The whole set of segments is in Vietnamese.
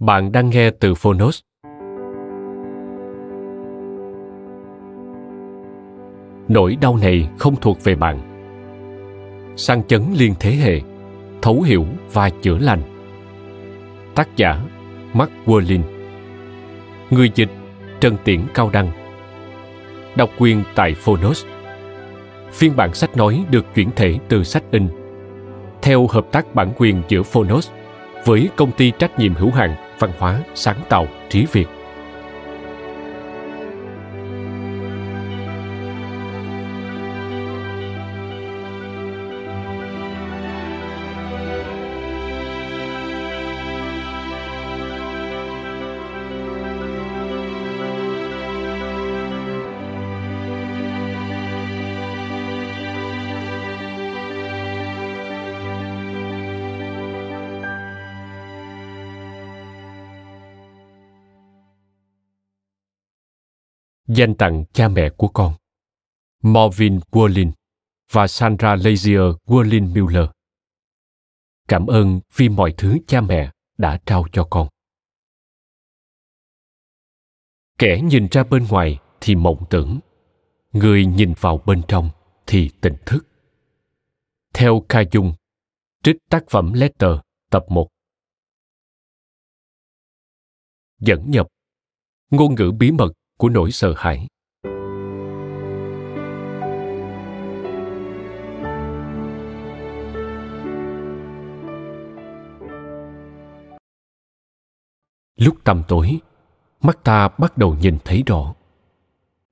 Bạn đang nghe từ Phonos. Nỗi đau này không thuộc về bạn. Sang chấn liên thế hệ, thấu hiểu và chữa lành. Tác giả Mark Werlin Người dịch Trần Tiễn Cao Đăng Đọc quyền tại Phonos Phiên bản sách nói được chuyển thể từ sách in theo hợp tác bản quyền giữa Phonos với công ty trách nhiệm hữu hạn văn hóa sáng tạo trí Việt. dành tặng cha mẹ của con, Marvin Worlin và Sandra Lazier Worlin Miller. Cảm ơn vì mọi thứ cha mẹ đã trao cho con. Kẻ nhìn ra bên ngoài thì mộng tưởng, người nhìn vào bên trong thì tỉnh thức. Theo Kha Dung, trích tác phẩm Letter tập 1. Dẫn nhập Ngôn ngữ bí mật của nỗi sợ hãi lúc tầm tối mắt ta bắt đầu nhìn thấy rõ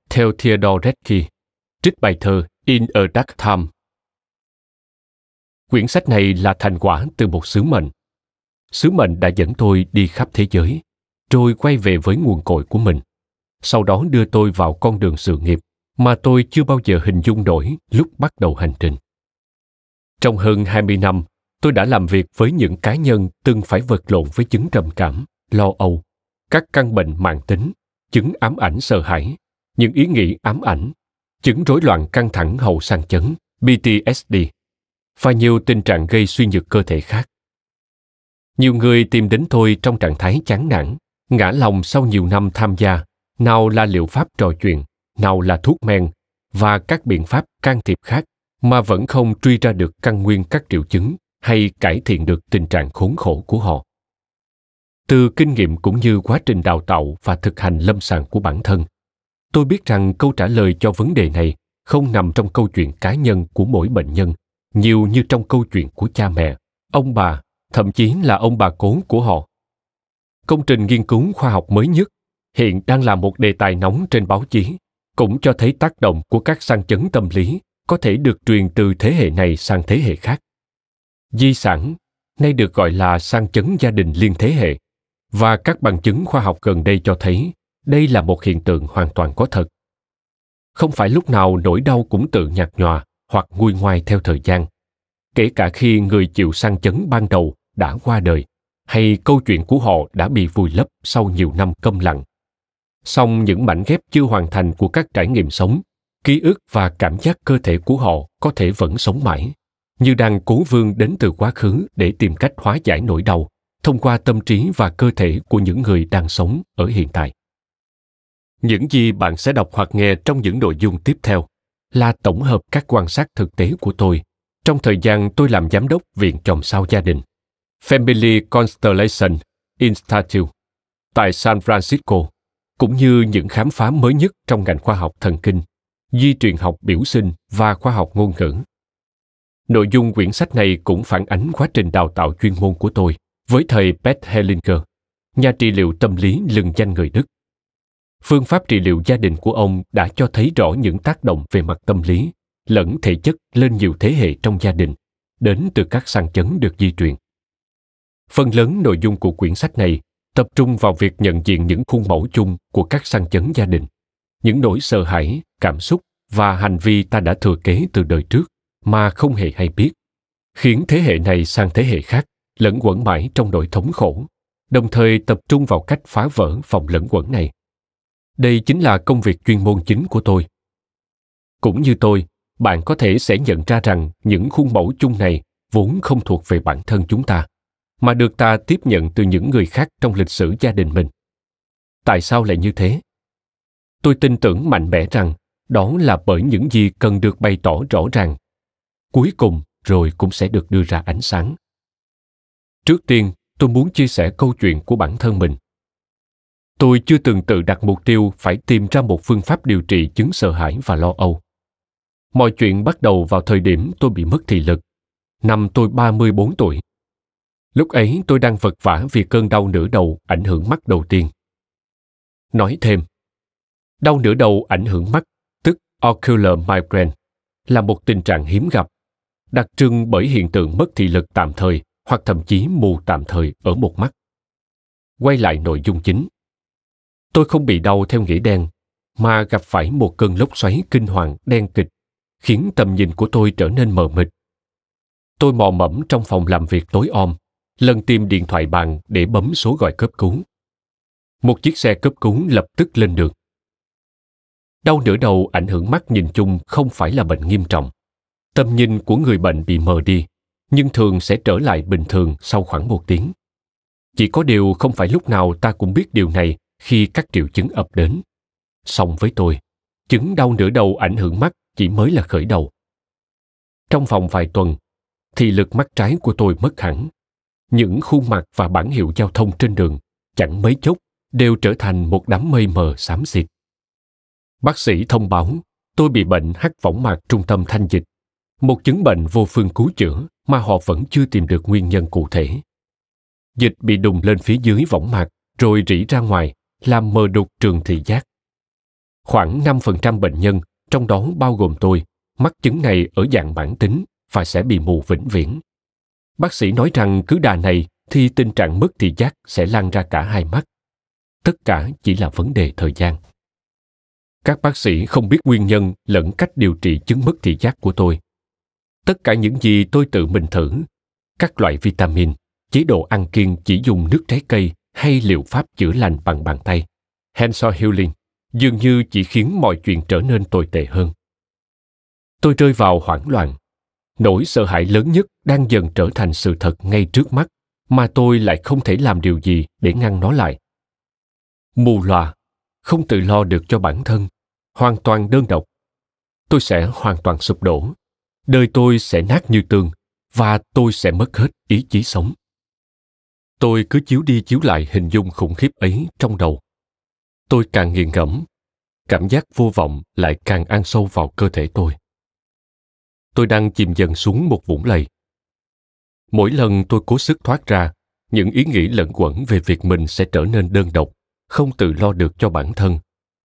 theo theodore redke trích bài thơ in a dark time quyển sách này là thành quả từ một sứ mệnh sứ mệnh đã dẫn tôi đi khắp thế giới rồi quay về với nguồn cội của mình sau đó đưa tôi vào con đường sự nghiệp mà tôi chưa bao giờ hình dung nổi lúc bắt đầu hành trình. Trong hơn 20 năm, tôi đã làm việc với những cá nhân từng phải vật lộn với chứng trầm cảm, lo âu, các căn bệnh mạng tính, chứng ám ảnh sợ hãi, những ý nghĩ ám ảnh, chứng rối loạn căng thẳng hậu sang chấn, PTSD và nhiều tình trạng gây suy nhược cơ thể khác. Nhiều người tìm đến tôi trong trạng thái chán nản, ngã lòng sau nhiều năm tham gia nào là liệu pháp trò chuyện, nào là thuốc men và các biện pháp can thiệp khác mà vẫn không truy ra được căn nguyên các triệu chứng hay cải thiện được tình trạng khốn khổ của họ. Từ kinh nghiệm cũng như quá trình đào tạo và thực hành lâm sàng của bản thân, tôi biết rằng câu trả lời cho vấn đề này không nằm trong câu chuyện cá nhân của mỗi bệnh nhân, nhiều như trong câu chuyện của cha mẹ, ông bà, thậm chí là ông bà cố của họ. Công trình nghiên cứu khoa học mới nhất hiện đang là một đề tài nóng trên báo chí, cũng cho thấy tác động của các sang chấn tâm lý có thể được truyền từ thế hệ này sang thế hệ khác. Di sản nay được gọi là sang chấn gia đình liên thế hệ và các bằng chứng khoa học gần đây cho thấy đây là một hiện tượng hoàn toàn có thật. Không phải lúc nào nỗi đau cũng tự nhạt nhòa hoặc nguôi ngoai theo thời gian, kể cả khi người chịu sang chấn ban đầu đã qua đời hay câu chuyện của họ đã bị vùi lấp sau nhiều năm câm lặng song những mảnh ghép chưa hoàn thành của các trải nghiệm sống ký ức và cảm giác cơ thể của họ có thể vẫn sống mãi như đang cố vương đến từ quá khứ để tìm cách hóa giải nỗi đau thông qua tâm trí và cơ thể của những người đang sống ở hiện tại những gì bạn sẽ đọc hoặc nghe trong những nội dung tiếp theo là tổng hợp các quan sát thực tế của tôi trong thời gian tôi làm giám đốc viện chồng sao gia đình Family Constellation Institute tại San Francisco cũng như những khám phá mới nhất trong ngành khoa học thần kinh, di truyền học biểu sinh và khoa học ngôn ngữ. Nội dung quyển sách này cũng phản ánh quá trình đào tạo chuyên môn của tôi với thầy Beth Hellinger, nhà trị liệu tâm lý lừng danh người Đức. Phương pháp trị liệu gia đình của ông đã cho thấy rõ những tác động về mặt tâm lý lẫn thể chất lên nhiều thế hệ trong gia đình đến từ các sang chấn được di truyền. Phần lớn nội dung của quyển sách này tập trung vào việc nhận diện những khuôn mẫu chung của các sang chấn gia đình những nỗi sợ hãi cảm xúc và hành vi ta đã thừa kế từ đời trước mà không hề hay biết khiến thế hệ này sang thế hệ khác lẫn quẩn mãi trong nỗi thống khổ đồng thời tập trung vào cách phá vỡ phòng lẫn quẩn này đây chính là công việc chuyên môn chính của tôi cũng như tôi bạn có thể sẽ nhận ra rằng những khuôn mẫu chung này vốn không thuộc về bản thân chúng ta mà được ta tiếp nhận từ những người khác trong lịch sử gia đình mình tại sao lại như thế tôi tin tưởng mạnh mẽ rằng đó là bởi những gì cần được bày tỏ rõ ràng cuối cùng rồi cũng sẽ được đưa ra ánh sáng trước tiên tôi muốn chia sẻ câu chuyện của bản thân mình tôi chưa từng tự đặt mục tiêu phải tìm ra một phương pháp điều trị chứng sợ hãi và lo âu mọi chuyện bắt đầu vào thời điểm tôi bị mất thị lực năm tôi 34 tuổi Lúc ấy tôi đang vật vã vì cơn đau nửa đầu ảnh hưởng mắt đầu tiên. Nói thêm, đau nửa đầu ảnh hưởng mắt, tức ocular migraine, là một tình trạng hiếm gặp, đặc trưng bởi hiện tượng mất thị lực tạm thời hoặc thậm chí mù tạm thời ở một mắt. Quay lại nội dung chính. Tôi không bị đau theo nghĩa đen, mà gặp phải một cơn lốc xoáy kinh hoàng đen kịch, khiến tầm nhìn của tôi trở nên mờ mịt. Tôi mò mẫm trong phòng làm việc tối om, lần tìm điện thoại bàn để bấm số gọi cấp cứu. Một chiếc xe cấp cứu lập tức lên đường. Đau nửa đầu ảnh hưởng mắt nhìn chung không phải là bệnh nghiêm trọng. tâm nhìn của người bệnh bị mờ đi, nhưng thường sẽ trở lại bình thường sau khoảng một tiếng. Chỉ có điều không phải lúc nào ta cũng biết điều này khi các triệu chứng ập đến. Song với tôi, chứng đau nửa đầu ảnh hưởng mắt chỉ mới là khởi đầu. Trong vòng vài tuần, thì lực mắt trái của tôi mất hẳn những khuôn mặt và bản hiệu giao thông trên đường chẳng mấy chốc đều trở thành một đám mây mờ xám xịt. Bác sĩ thông báo tôi bị bệnh hắt võng mạc trung tâm thanh dịch, một chứng bệnh vô phương cứu chữa mà họ vẫn chưa tìm được nguyên nhân cụ thể. Dịch bị đùng lên phía dưới võng mạc rồi rỉ ra ngoài, làm mờ đục trường thị giác. Khoảng 5% bệnh nhân, trong đó bao gồm tôi, mắc chứng này ở dạng bản tính và sẽ bị mù vĩnh viễn Bác sĩ nói rằng cứ đà này thì tình trạng mất thị giác sẽ lan ra cả hai mắt. Tất cả chỉ là vấn đề thời gian. Các bác sĩ không biết nguyên nhân lẫn cách điều trị chứng mất thị giác của tôi. Tất cả những gì tôi tự mình thử, các loại vitamin, chế độ ăn kiêng chỉ dùng nước trái cây hay liệu pháp chữa lành bằng bàn tay, hands healing, dường như chỉ khiến mọi chuyện trở nên tồi tệ hơn. Tôi rơi vào hoảng loạn nỗi sợ hãi lớn nhất đang dần trở thành sự thật ngay trước mắt mà tôi lại không thể làm điều gì để ngăn nó lại mù loà, không tự lo được cho bản thân hoàn toàn đơn độc tôi sẽ hoàn toàn sụp đổ đời tôi sẽ nát như tường và tôi sẽ mất hết ý chí sống tôi cứ chiếu đi chiếu lại hình dung khủng khiếp ấy trong đầu tôi càng nghiền ngẫm cảm giác vô vọng lại càng ăn sâu vào cơ thể tôi tôi đang chìm dần xuống một vũng lầy. Mỗi lần tôi cố sức thoát ra, những ý nghĩ lẩn quẩn về việc mình sẽ trở nên đơn độc, không tự lo được cho bản thân,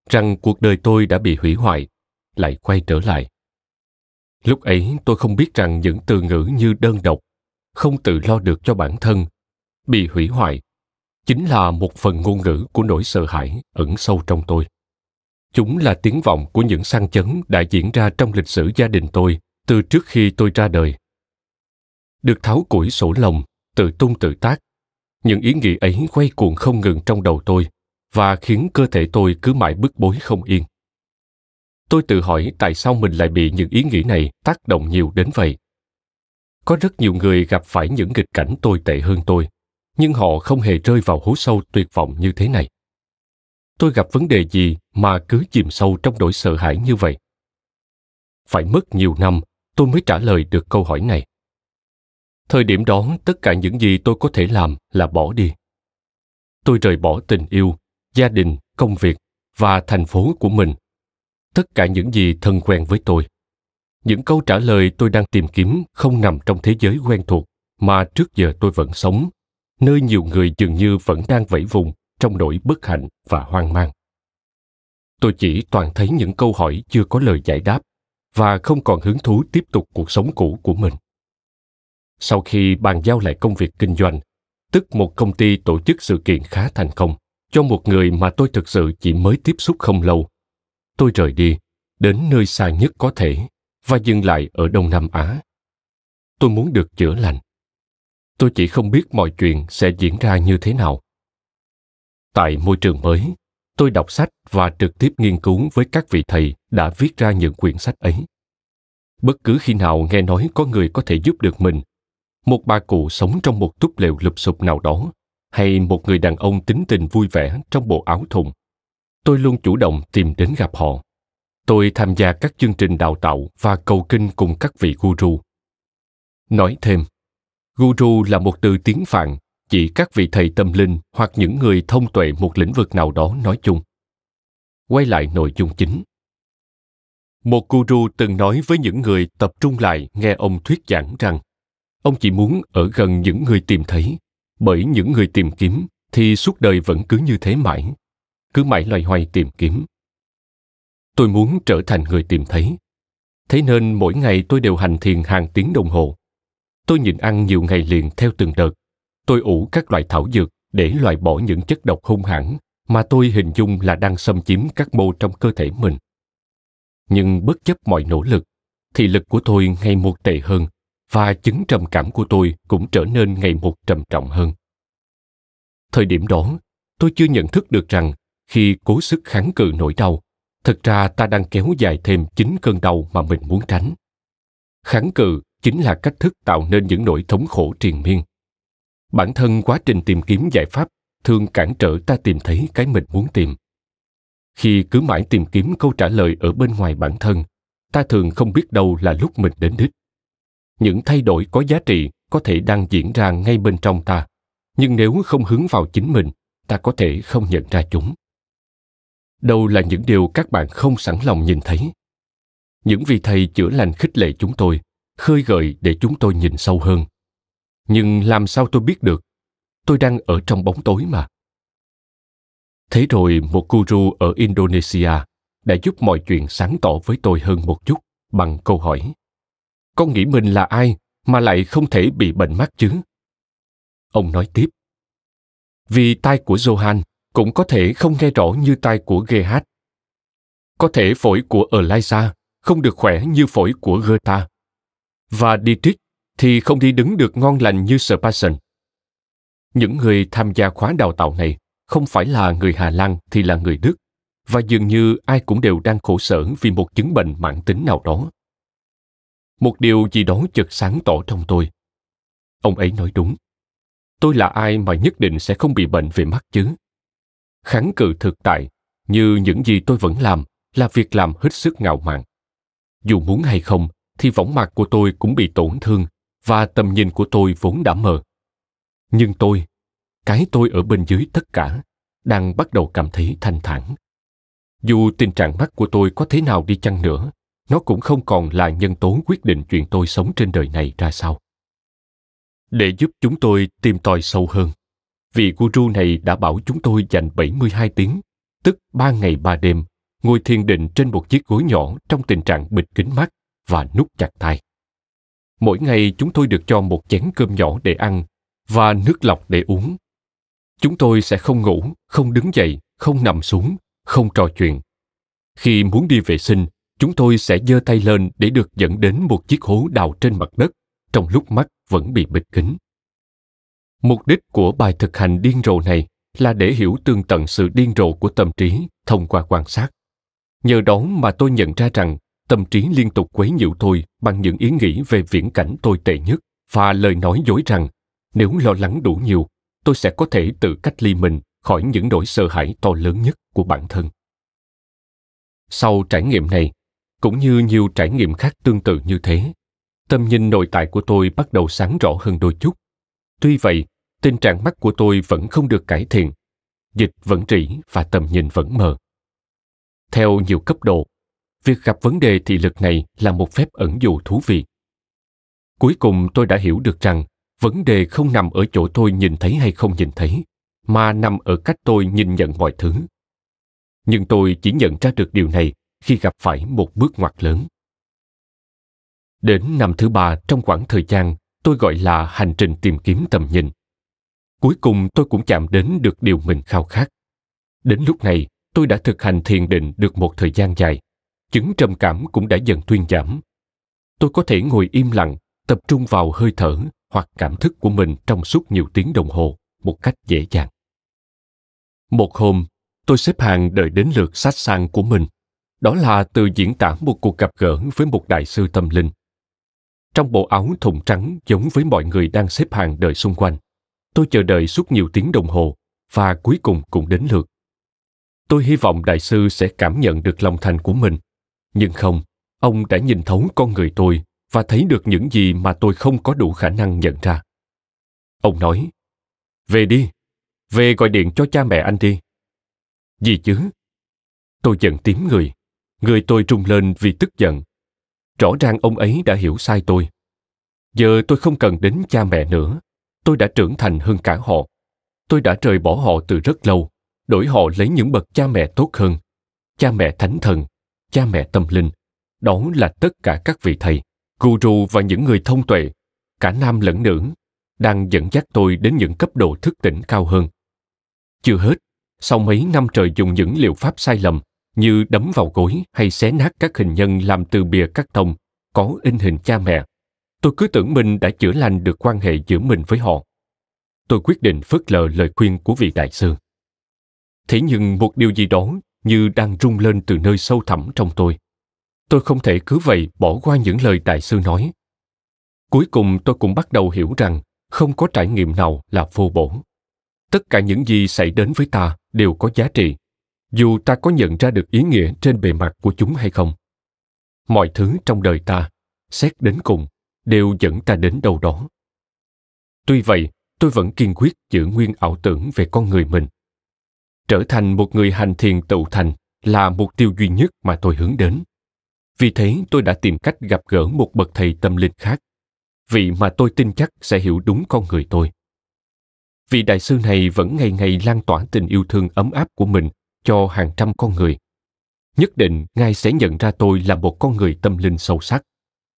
rằng cuộc đời tôi đã bị hủy hoại, lại quay trở lại. Lúc ấy tôi không biết rằng những từ ngữ như đơn độc, không tự lo được cho bản thân, bị hủy hoại chính là một phần ngôn ngữ của nỗi sợ hãi ẩn sâu trong tôi. Chúng là tiếng vọng của những sang chấn đã diễn ra trong lịch sử gia đình tôi từ trước khi tôi ra đời được tháo củi sổ lồng tự tung tự tác những ý nghĩ ấy quay cuồng không ngừng trong đầu tôi và khiến cơ thể tôi cứ mãi bức bối không yên tôi tự hỏi tại sao mình lại bị những ý nghĩ này tác động nhiều đến vậy có rất nhiều người gặp phải những nghịch cảnh tồi tệ hơn tôi nhưng họ không hề rơi vào hố sâu tuyệt vọng như thế này tôi gặp vấn đề gì mà cứ chìm sâu trong nỗi sợ hãi như vậy phải mất nhiều năm tôi mới trả lời được câu hỏi này thời điểm đó tất cả những gì tôi có thể làm là bỏ đi tôi rời bỏ tình yêu gia đình công việc và thành phố của mình tất cả những gì thân quen với tôi những câu trả lời tôi đang tìm kiếm không nằm trong thế giới quen thuộc mà trước giờ tôi vẫn sống nơi nhiều người dường như vẫn đang vẫy vùng trong nỗi bất hạnh và hoang mang tôi chỉ toàn thấy những câu hỏi chưa có lời giải đáp và không còn hứng thú tiếp tục cuộc sống cũ của mình sau khi bàn giao lại công việc kinh doanh tức một công ty tổ chức sự kiện khá thành công cho một người mà tôi thực sự chỉ mới tiếp xúc không lâu tôi rời đi đến nơi xa nhất có thể và dừng lại ở đông nam á tôi muốn được chữa lành tôi chỉ không biết mọi chuyện sẽ diễn ra như thế nào tại môi trường mới tôi đọc sách và trực tiếp nghiên cứu với các vị thầy đã viết ra những quyển sách ấy bất cứ khi nào nghe nói có người có thể giúp được mình một bà cụ sống trong một túp lều lụp sụp nào đó hay một người đàn ông tính tình vui vẻ trong bộ áo thùng tôi luôn chủ động tìm đến gặp họ tôi tham gia các chương trình đào tạo và cầu kinh cùng các vị guru nói thêm guru là một từ tiếng phạn chỉ các vị thầy tâm linh hoặc những người thông tuệ một lĩnh vực nào đó nói chung quay lại nội dung chính một guru từng nói với những người tập trung lại nghe ông thuyết giảng rằng ông chỉ muốn ở gần những người tìm thấy bởi những người tìm kiếm thì suốt đời vẫn cứ như thế mãi cứ mãi loay hoay tìm kiếm tôi muốn trở thành người tìm thấy thế nên mỗi ngày tôi đều hành thiền hàng tiếng đồng hồ tôi nhịn ăn nhiều ngày liền theo từng đợt tôi ủ các loại thảo dược để loại bỏ những chất độc hung hãn mà tôi hình dung là đang xâm chiếm các mô trong cơ thể mình. Nhưng bất chấp mọi nỗ lực, thì lực của tôi ngày một tệ hơn và chứng trầm cảm của tôi cũng trở nên ngày một trầm trọng hơn. Thời điểm đó, tôi chưa nhận thức được rằng khi cố sức kháng cự nỗi đau, thực ra ta đang kéo dài thêm chính cơn đau mà mình muốn tránh. Kháng cự chính là cách thức tạo nên những nỗi thống khổ triền miên bản thân quá trình tìm kiếm giải pháp thường cản trở ta tìm thấy cái mình muốn tìm khi cứ mãi tìm kiếm câu trả lời ở bên ngoài bản thân ta thường không biết đâu là lúc mình đến đích những thay đổi có giá trị có thể đang diễn ra ngay bên trong ta nhưng nếu không hướng vào chính mình ta có thể không nhận ra chúng đâu là những điều các bạn không sẵn lòng nhìn thấy những vị thầy chữa lành khích lệ chúng tôi khơi gợi để chúng tôi nhìn sâu hơn nhưng làm sao tôi biết được tôi đang ở trong bóng tối mà thế rồi một guru ở indonesia đã giúp mọi chuyện sáng tỏ với tôi hơn một chút bằng câu hỏi con nghĩ mình là ai mà lại không thể bị bệnh mắt chứ ông nói tiếp vì tai của johan cũng có thể không nghe rõ như tai của GH có thể phổi của eliza không được khỏe như phổi của goethe và dietrich thì không đi đứng được ngon lành như Spasson. Những người tham gia khóa đào tạo này không phải là người Hà Lan thì là người Đức, và dường như ai cũng đều đang khổ sở vì một chứng bệnh mãn tính nào đó. Một điều gì đó chợt sáng tỏ trong tôi. Ông ấy nói đúng. Tôi là ai mà nhất định sẽ không bị bệnh về mắt chứ? Kháng cự thực tại, như những gì tôi vẫn làm, là việc làm hết sức ngạo mạn. Dù muốn hay không, thì võng mặt của tôi cũng bị tổn thương và tầm nhìn của tôi vốn đã mờ nhưng tôi cái tôi ở bên dưới tất cả đang bắt đầu cảm thấy thanh thản dù tình trạng mắt của tôi có thế nào đi chăng nữa nó cũng không còn là nhân tố quyết định chuyện tôi sống trên đời này ra sao để giúp chúng tôi tìm tòi sâu hơn vị guru này đã bảo chúng tôi dành 72 tiếng, tức 3 ngày 3 đêm, ngồi thiền định trên một chiếc gối nhỏ trong tình trạng bịt kính mắt và nút chặt tay mỗi ngày chúng tôi được cho một chén cơm nhỏ để ăn và nước lọc để uống chúng tôi sẽ không ngủ không đứng dậy không nằm xuống không trò chuyện khi muốn đi vệ sinh chúng tôi sẽ giơ tay lên để được dẫn đến một chiếc hố đào trên mặt đất trong lúc mắt vẫn bị bịt kín mục đích của bài thực hành điên rồ này là để hiểu tương tận sự điên rồ của tâm trí thông qua quan sát nhờ đó mà tôi nhận ra rằng tâm trí liên tục quấy nhiễu tôi bằng những ý nghĩ về viễn cảnh tồi tệ nhất và lời nói dối rằng nếu lo lắng đủ nhiều, tôi sẽ có thể tự cách ly mình khỏi những nỗi sợ hãi to lớn nhất của bản thân. Sau trải nghiệm này, cũng như nhiều trải nghiệm khác tương tự như thế, tâm nhìn nội tại của tôi bắt đầu sáng rõ hơn đôi chút. Tuy vậy, tình trạng mắt của tôi vẫn không được cải thiện, dịch vẫn rỉ và tầm nhìn vẫn mờ. Theo nhiều cấp độ, việc gặp vấn đề thị lực này là một phép ẩn dụ thú vị cuối cùng tôi đã hiểu được rằng vấn đề không nằm ở chỗ tôi nhìn thấy hay không nhìn thấy mà nằm ở cách tôi nhìn nhận mọi thứ nhưng tôi chỉ nhận ra được điều này khi gặp phải một bước ngoặt lớn đến năm thứ ba trong khoảng thời gian tôi gọi là hành trình tìm kiếm tầm nhìn cuối cùng tôi cũng chạm đến được điều mình khao khát đến lúc này tôi đã thực hành thiền định được một thời gian dài chứng trầm cảm cũng đã dần thuyên giảm. Tôi có thể ngồi im lặng, tập trung vào hơi thở hoặc cảm thức của mình trong suốt nhiều tiếng đồng hồ một cách dễ dàng. Một hôm, tôi xếp hàng đợi đến lượt sách sang của mình. Đó là từ diễn tả một cuộc gặp gỡ với một đại sư tâm linh. Trong bộ áo thùng trắng giống với mọi người đang xếp hàng đợi xung quanh, tôi chờ đợi suốt nhiều tiếng đồng hồ và cuối cùng cũng đến lượt. Tôi hy vọng đại sư sẽ cảm nhận được lòng thành của mình nhưng không, ông đã nhìn thấu con người tôi và thấy được những gì mà tôi không có đủ khả năng nhận ra. Ông nói, về đi, về gọi điện cho cha mẹ anh đi. Gì chứ? Tôi giận tím người, người tôi rung lên vì tức giận. Rõ ràng ông ấy đã hiểu sai tôi. Giờ tôi không cần đến cha mẹ nữa, tôi đã trưởng thành hơn cả họ. Tôi đã rời bỏ họ từ rất lâu, đổi họ lấy những bậc cha mẹ tốt hơn, cha mẹ thánh thần cha mẹ tâm linh, đó là tất cả các vị thầy, guru và những người thông tuệ, cả nam lẫn nữ, đang dẫn dắt tôi đến những cấp độ thức tỉnh cao hơn. Chưa hết, sau mấy năm trời dùng những liệu pháp sai lầm như đấm vào gối hay xé nát các hình nhân làm từ bìa cắt tông có in hình cha mẹ, tôi cứ tưởng mình đã chữa lành được quan hệ giữa mình với họ. Tôi quyết định phớt lờ lời khuyên của vị đại sư. Thế nhưng một điều gì đó như đang rung lên từ nơi sâu thẳm trong tôi. Tôi không thể cứ vậy bỏ qua những lời đại sư nói. Cuối cùng tôi cũng bắt đầu hiểu rằng không có trải nghiệm nào là vô bổ. Tất cả những gì xảy đến với ta đều có giá trị, dù ta có nhận ra được ý nghĩa trên bề mặt của chúng hay không. Mọi thứ trong đời ta, xét đến cùng, đều dẫn ta đến đâu đó. Tuy vậy, tôi vẫn kiên quyết giữ nguyên ảo tưởng về con người mình trở thành một người hành thiền tự thành là mục tiêu duy nhất mà tôi hướng đến vì thế tôi đã tìm cách gặp gỡ một bậc thầy tâm linh khác vị mà tôi tin chắc sẽ hiểu đúng con người tôi vị đại sư này vẫn ngày ngày lan tỏa tình yêu thương ấm áp của mình cho hàng trăm con người nhất định ngài sẽ nhận ra tôi là một con người tâm linh sâu sắc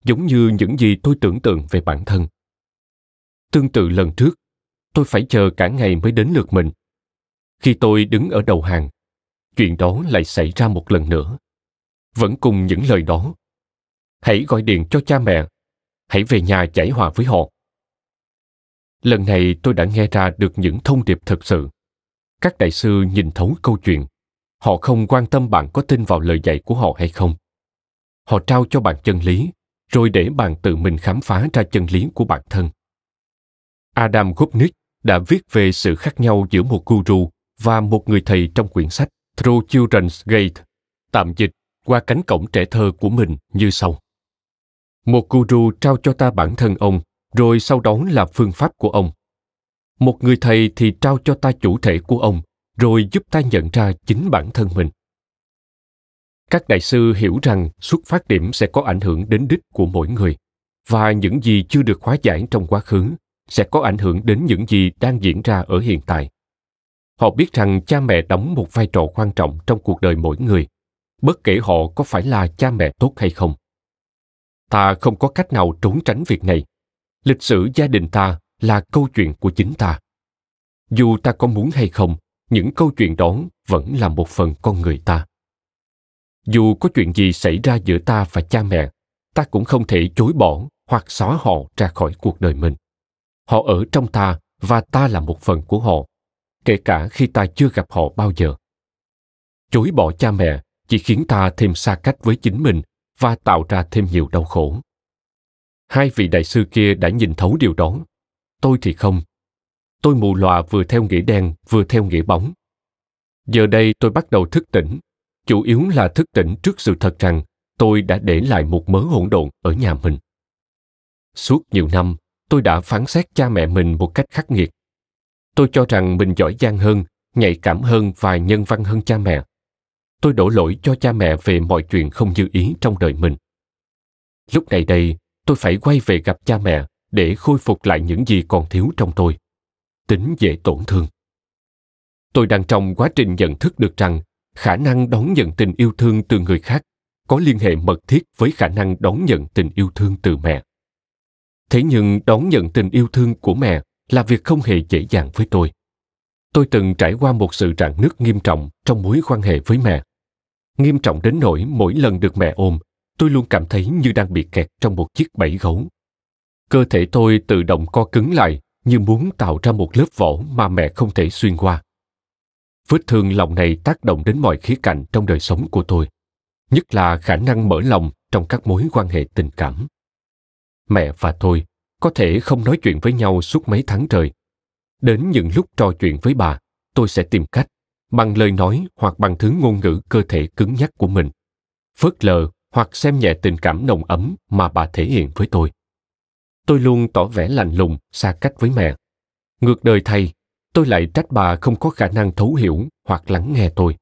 giống như những gì tôi tưởng tượng về bản thân tương tự lần trước tôi phải chờ cả ngày mới đến lượt mình khi tôi đứng ở đầu hàng chuyện đó lại xảy ra một lần nữa vẫn cùng những lời đó hãy gọi điện cho cha mẹ hãy về nhà giải hòa với họ lần này tôi đã nghe ra được những thông điệp thật sự các đại sư nhìn thấu câu chuyện họ không quan tâm bạn có tin vào lời dạy của họ hay không họ trao cho bạn chân lý rồi để bạn tự mình khám phá ra chân lý của bản thân adam gopnik đã viết về sự khác nhau giữa một guru và một người thầy trong quyển sách Through Children's Gate, tạm dịch qua cánh cổng trẻ thơ của mình như sau. Một guru trao cho ta bản thân ông, rồi sau đó là phương pháp của ông. Một người thầy thì trao cho ta chủ thể của ông, rồi giúp ta nhận ra chính bản thân mình. Các đại sư hiểu rằng xuất phát điểm sẽ có ảnh hưởng đến đích của mỗi người và những gì chưa được hóa giải trong quá khứ sẽ có ảnh hưởng đến những gì đang diễn ra ở hiện tại Họ biết rằng cha mẹ đóng một vai trò quan trọng trong cuộc đời mỗi người, bất kể họ có phải là cha mẹ tốt hay không. Ta không có cách nào trốn tránh việc này. Lịch sử gia đình ta là câu chuyện của chính ta. Dù ta có muốn hay không, những câu chuyện đó vẫn là một phần con người ta. Dù có chuyện gì xảy ra giữa ta và cha mẹ, ta cũng không thể chối bỏ hoặc xóa họ ra khỏi cuộc đời mình. Họ ở trong ta và ta là một phần của họ kể cả khi ta chưa gặp họ bao giờ chối bỏ cha mẹ chỉ khiến ta thêm xa cách với chính mình và tạo ra thêm nhiều đau khổ hai vị đại sư kia đã nhìn thấu điều đó tôi thì không tôi mù lòa vừa theo nghĩa đen vừa theo nghĩa bóng giờ đây tôi bắt đầu thức tỉnh chủ yếu là thức tỉnh trước sự thật rằng tôi đã để lại một mớ hỗn độn ở nhà mình suốt nhiều năm tôi đã phán xét cha mẹ mình một cách khắc nghiệt Tôi cho rằng mình giỏi giang hơn, nhạy cảm hơn và nhân văn hơn cha mẹ. Tôi đổ lỗi cho cha mẹ về mọi chuyện không như ý trong đời mình. Lúc này đây, tôi phải quay về gặp cha mẹ để khôi phục lại những gì còn thiếu trong tôi. Tính dễ tổn thương. Tôi đang trong quá trình nhận thức được rằng khả năng đón nhận tình yêu thương từ người khác có liên hệ mật thiết với khả năng đón nhận tình yêu thương từ mẹ. Thế nhưng đón nhận tình yêu thương của mẹ là việc không hề dễ dàng với tôi. Tôi từng trải qua một sự rạn nứt nghiêm trọng trong mối quan hệ với mẹ. Nghiêm trọng đến nỗi mỗi lần được mẹ ôm, tôi luôn cảm thấy như đang bị kẹt trong một chiếc bẫy gấu. Cơ thể tôi tự động co cứng lại như muốn tạo ra một lớp vỏ mà mẹ không thể xuyên qua. Vết thương lòng này tác động đến mọi khía cạnh trong đời sống của tôi, nhất là khả năng mở lòng trong các mối quan hệ tình cảm. Mẹ và tôi có thể không nói chuyện với nhau suốt mấy tháng trời đến những lúc trò chuyện với bà tôi sẽ tìm cách bằng lời nói hoặc bằng thứ ngôn ngữ cơ thể cứng nhắc của mình phớt lờ hoặc xem nhẹ tình cảm nồng ấm mà bà thể hiện với tôi tôi luôn tỏ vẻ lạnh lùng xa cách với mẹ ngược đời thay tôi lại trách bà không có khả năng thấu hiểu hoặc lắng nghe tôi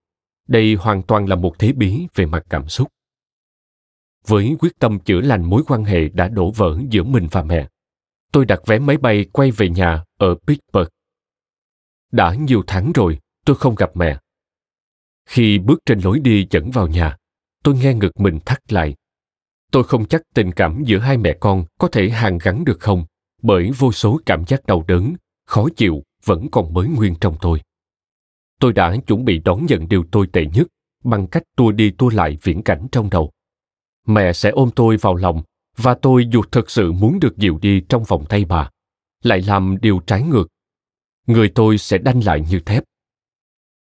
đây hoàn toàn là một thế bí về mặt cảm xúc với quyết tâm chữa lành mối quan hệ đã đổ vỡ giữa mình và mẹ tôi đặt vé máy bay quay về nhà ở Pittsburgh. Đã nhiều tháng rồi, tôi không gặp mẹ. Khi bước trên lối đi dẫn vào nhà, tôi nghe ngực mình thắt lại. Tôi không chắc tình cảm giữa hai mẹ con có thể hàn gắn được không, bởi vô số cảm giác đau đớn, khó chịu vẫn còn mới nguyên trong tôi. Tôi đã chuẩn bị đón nhận điều tôi tệ nhất bằng cách tua đi tua lại viễn cảnh trong đầu. Mẹ sẽ ôm tôi vào lòng và tôi dù thật sự muốn được dịu đi trong vòng tay bà lại làm điều trái ngược người tôi sẽ đanh lại như thép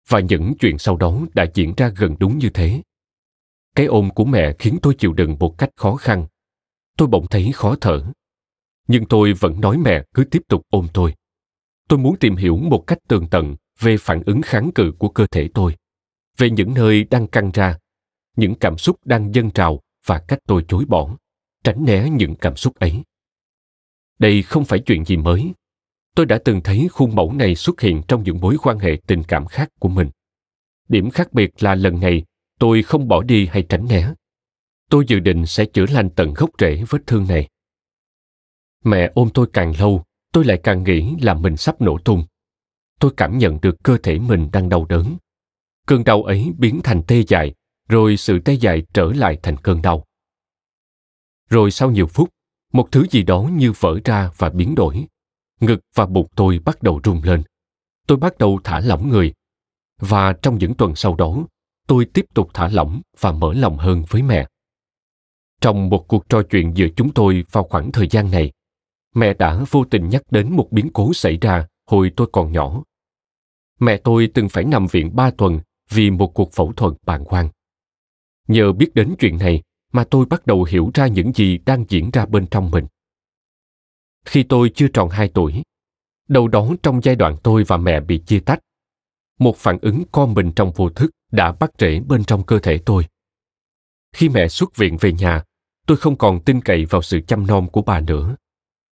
và những chuyện sau đó đã diễn ra gần đúng như thế cái ôm của mẹ khiến tôi chịu đựng một cách khó khăn tôi bỗng thấy khó thở nhưng tôi vẫn nói mẹ cứ tiếp tục ôm tôi tôi muốn tìm hiểu một cách tường tận về phản ứng kháng cự của cơ thể tôi về những nơi đang căng ra những cảm xúc đang dâng trào và cách tôi chối bỏ tránh né những cảm xúc ấy đây không phải chuyện gì mới tôi đã từng thấy khuôn mẫu này xuất hiện trong những mối quan hệ tình cảm khác của mình điểm khác biệt là lần này tôi không bỏ đi hay tránh né tôi dự định sẽ chữa lành tận gốc rễ vết thương này mẹ ôm tôi càng lâu tôi lại càng nghĩ là mình sắp nổ tung tôi cảm nhận được cơ thể mình đang đau đớn cơn đau ấy biến thành tê dại rồi sự tê dại trở lại thành cơn đau rồi sau nhiều phút, một thứ gì đó như vỡ ra và biến đổi. Ngực và bụng tôi bắt đầu rung lên. Tôi bắt đầu thả lỏng người. Và trong những tuần sau đó, tôi tiếp tục thả lỏng và mở lòng hơn với mẹ. Trong một cuộc trò chuyện giữa chúng tôi vào khoảng thời gian này, mẹ đã vô tình nhắc đến một biến cố xảy ra hồi tôi còn nhỏ. Mẹ tôi từng phải nằm viện ba tuần vì một cuộc phẫu thuật bàng quang. Nhờ biết đến chuyện này, mà tôi bắt đầu hiểu ra những gì đang diễn ra bên trong mình khi tôi chưa tròn 2 tuổi, đầu đó trong giai đoạn tôi và mẹ bị chia tách, một phản ứng con mình trong vô thức đã bắt rễ bên trong cơ thể tôi. Khi mẹ xuất viện về nhà, tôi không còn tin cậy vào sự chăm nom của bà nữa.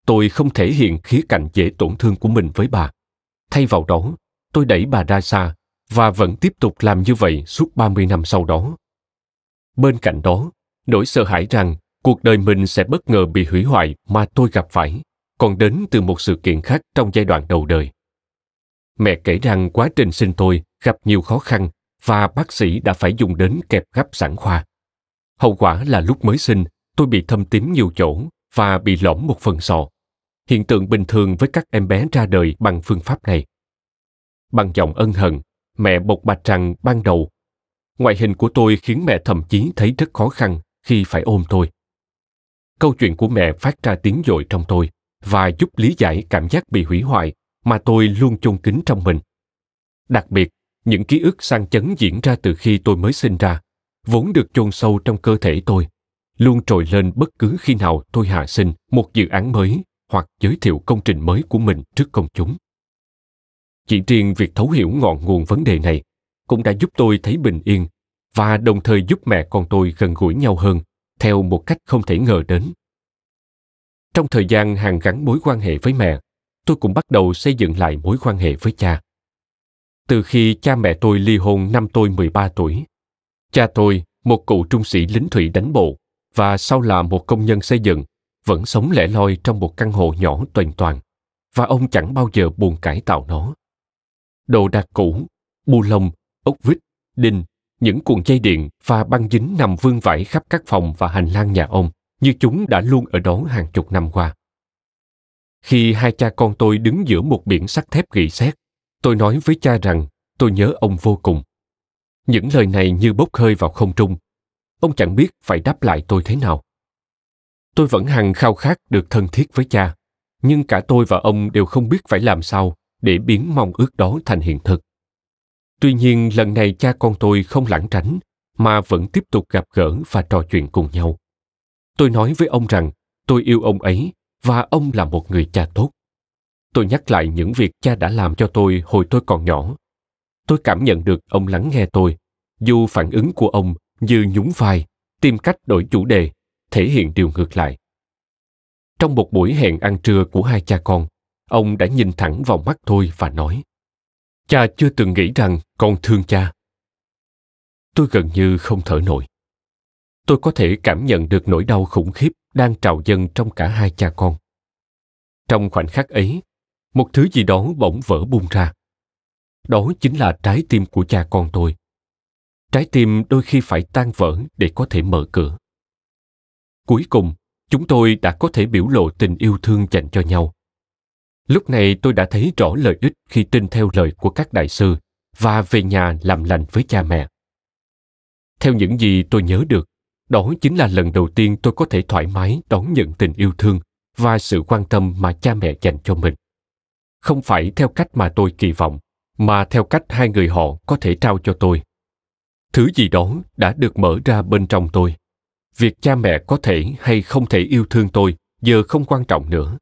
Tôi không thể hiện khía cạnh dễ tổn thương của mình với bà. Thay vào đó, tôi đẩy bà ra xa và vẫn tiếp tục làm như vậy suốt 30 năm sau đó. Bên cạnh đó, nỗi sợ hãi rằng cuộc đời mình sẽ bất ngờ bị hủy hoại mà tôi gặp phải còn đến từ một sự kiện khác trong giai đoạn đầu đời mẹ kể rằng quá trình sinh tôi gặp nhiều khó khăn và bác sĩ đã phải dùng đến kẹp gấp sản khoa hậu quả là lúc mới sinh tôi bị thâm tím nhiều chỗ và bị lõm một phần sọ hiện tượng bình thường với các em bé ra đời bằng phương pháp này bằng giọng ân hận mẹ bộc bạch rằng ban đầu ngoại hình của tôi khiến mẹ thậm chí thấy rất khó khăn khi phải ôm tôi. Câu chuyện của mẹ phát ra tiếng dội trong tôi và giúp lý giải cảm giác bị hủy hoại mà tôi luôn chôn kín trong mình. Đặc biệt, những ký ức sang chấn diễn ra từ khi tôi mới sinh ra, vốn được chôn sâu trong cơ thể tôi, luôn trồi lên bất cứ khi nào tôi hạ sinh một dự án mới hoặc giới thiệu công trình mới của mình trước công chúng. Chỉ riêng việc thấu hiểu ngọn nguồn vấn đề này cũng đã giúp tôi thấy bình yên và đồng thời giúp mẹ con tôi gần gũi nhau hơn theo một cách không thể ngờ đến. Trong thời gian hàng gắn mối quan hệ với mẹ, tôi cũng bắt đầu xây dựng lại mối quan hệ với cha. Từ khi cha mẹ tôi ly hôn năm tôi 13 tuổi, cha tôi, một cựu trung sĩ lính thủy đánh bộ và sau là một công nhân xây dựng, vẫn sống lẻ loi trong một căn hộ nhỏ tuần toàn và ông chẳng bao giờ buồn cải tạo nó. Đồ đạc cũ, bu lông, ốc vít, đinh, những cuộn dây điện và băng dính nằm vương vãi khắp các phòng và hành lang nhà ông như chúng đã luôn ở đó hàng chục năm qua. Khi hai cha con tôi đứng giữa một biển sắt thép gỉ sét, tôi nói với cha rằng tôi nhớ ông vô cùng. Những lời này như bốc hơi vào không trung. Ông chẳng biết phải đáp lại tôi thế nào. Tôi vẫn hằng khao khát được thân thiết với cha, nhưng cả tôi và ông đều không biết phải làm sao để biến mong ước đó thành hiện thực. Tuy nhiên lần này cha con tôi không lảng tránh mà vẫn tiếp tục gặp gỡ và trò chuyện cùng nhau. Tôi nói với ông rằng tôi yêu ông ấy và ông là một người cha tốt. Tôi nhắc lại những việc cha đã làm cho tôi hồi tôi còn nhỏ. Tôi cảm nhận được ông lắng nghe tôi, dù phản ứng của ông như nhún vai, tìm cách đổi chủ đề, thể hiện điều ngược lại. Trong một buổi hẹn ăn trưa của hai cha con, ông đã nhìn thẳng vào mắt tôi và nói: Cha chưa từng nghĩ rằng con thương cha. Tôi gần như không thở nổi. Tôi có thể cảm nhận được nỗi đau khủng khiếp đang trào dâng trong cả hai cha con. Trong khoảnh khắc ấy, một thứ gì đó bỗng vỡ bung ra. Đó chính là trái tim của cha con tôi. Trái tim đôi khi phải tan vỡ để có thể mở cửa. Cuối cùng, chúng tôi đã có thể biểu lộ tình yêu thương dành cho nhau Lúc này tôi đã thấy rõ lợi ích khi tin theo lời của các đại sư và về nhà làm lành với cha mẹ. Theo những gì tôi nhớ được, đó chính là lần đầu tiên tôi có thể thoải mái đón nhận tình yêu thương và sự quan tâm mà cha mẹ dành cho mình. Không phải theo cách mà tôi kỳ vọng, mà theo cách hai người họ có thể trao cho tôi. Thứ gì đó đã được mở ra bên trong tôi. Việc cha mẹ có thể hay không thể yêu thương tôi giờ không quan trọng nữa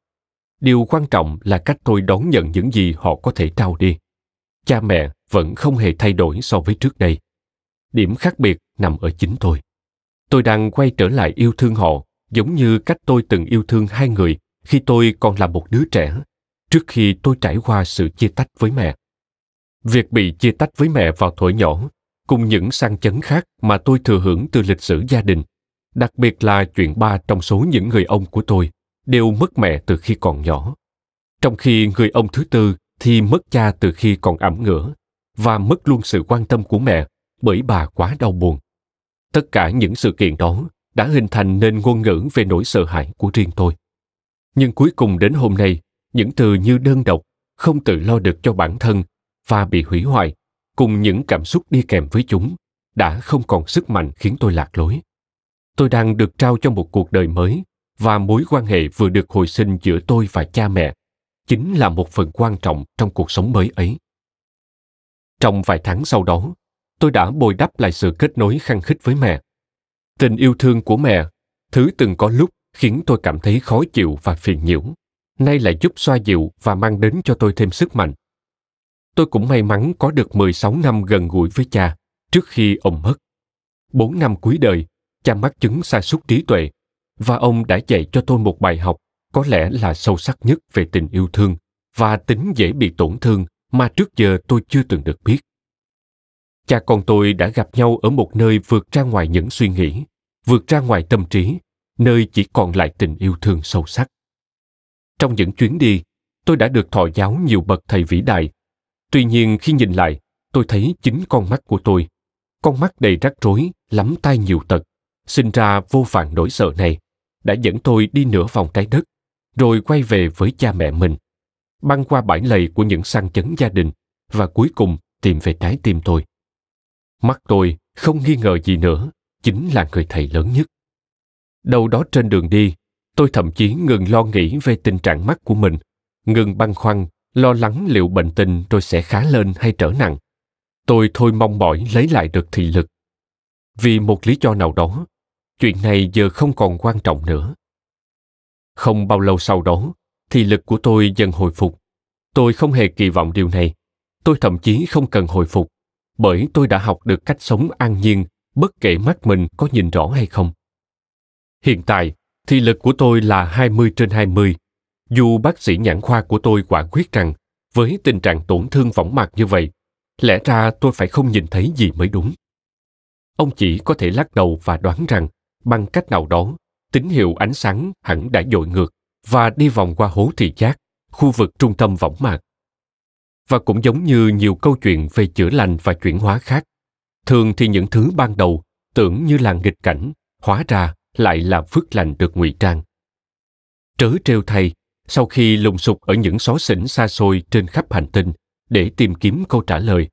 điều quan trọng là cách tôi đón nhận những gì họ có thể trao đi cha mẹ vẫn không hề thay đổi so với trước đây điểm khác biệt nằm ở chính tôi tôi đang quay trở lại yêu thương họ giống như cách tôi từng yêu thương hai người khi tôi còn là một đứa trẻ trước khi tôi trải qua sự chia tách với mẹ việc bị chia tách với mẹ vào tuổi nhỏ cùng những sang chấn khác mà tôi thừa hưởng từ lịch sử gia đình đặc biệt là chuyện ba trong số những người ông của tôi đều mất mẹ từ khi còn nhỏ. Trong khi người ông thứ tư thì mất cha từ khi còn ẩm ngửa và mất luôn sự quan tâm của mẹ bởi bà quá đau buồn. Tất cả những sự kiện đó đã hình thành nên ngôn ngữ về nỗi sợ hãi của riêng tôi. Nhưng cuối cùng đến hôm nay, những từ như đơn độc, không tự lo được cho bản thân và bị hủy hoại cùng những cảm xúc đi kèm với chúng đã không còn sức mạnh khiến tôi lạc lối. Tôi đang được trao cho một cuộc đời mới và mối quan hệ vừa được hồi sinh giữa tôi và cha mẹ chính là một phần quan trọng trong cuộc sống mới ấy trong vài tháng sau đó tôi đã bồi đắp lại sự kết nối khăng khít với mẹ tình yêu thương của mẹ thứ từng có lúc khiến tôi cảm thấy khó chịu và phiền nhiễu nay lại giúp xoa dịu và mang đến cho tôi thêm sức mạnh. Tôi cũng may mắn có được 16 năm gần gũi với cha trước khi ông mất. bốn năm cuối đời, cha mắc chứng sa sút trí tuệ và ông đã dạy cho tôi một bài học có lẽ là sâu sắc nhất về tình yêu thương và tính dễ bị tổn thương mà trước giờ tôi chưa từng được biết cha con tôi đã gặp nhau ở một nơi vượt ra ngoài những suy nghĩ vượt ra ngoài tâm trí nơi chỉ còn lại tình yêu thương sâu sắc trong những chuyến đi tôi đã được thọ giáo nhiều bậc thầy vĩ đại tuy nhiên khi nhìn lại tôi thấy chính con mắt của tôi con mắt đầy rắc rối lắm tai nhiều tật sinh ra vô vàn nỗi sợ này đã dẫn tôi đi nửa vòng trái đất, rồi quay về với cha mẹ mình, băng qua bãi lầy của những sang chấn gia đình và cuối cùng tìm về trái tim tôi. Mắt tôi không nghi ngờ gì nữa, chính là người thầy lớn nhất. Đâu đó trên đường đi, tôi thậm chí ngừng lo nghĩ về tình trạng mắt của mình, ngừng băn khoăn, lo lắng liệu bệnh tình tôi sẽ khá lên hay trở nặng. Tôi thôi mong mỏi lấy lại được thị lực. Vì một lý do nào đó, chuyện này giờ không còn quan trọng nữa không bao lâu sau đó thì lực của tôi dần hồi phục tôi không hề kỳ vọng điều này tôi thậm chí không cần hồi phục bởi tôi đã học được cách sống an nhiên bất kể mắt mình có nhìn rõ hay không. Hiện tại, thị lực của tôi là 20 trên 20. Dù bác sĩ nhãn khoa của tôi quả quyết rằng với tình trạng tổn thương võng mạc như vậy, lẽ ra tôi phải không nhìn thấy gì mới đúng. Ông chỉ có thể lắc đầu và đoán rằng bằng cách nào đó tín hiệu ánh sáng hẳn đã dội ngược và đi vòng qua hố thị giác khu vực trung tâm võng mạc và cũng giống như nhiều câu chuyện về chữa lành và chuyển hóa khác thường thì những thứ ban đầu tưởng như là nghịch cảnh hóa ra lại là phước lành được ngụy trang trớ trêu thay sau khi lùng sục ở những xó xỉnh xa xôi trên khắp hành tinh để tìm kiếm câu trả lời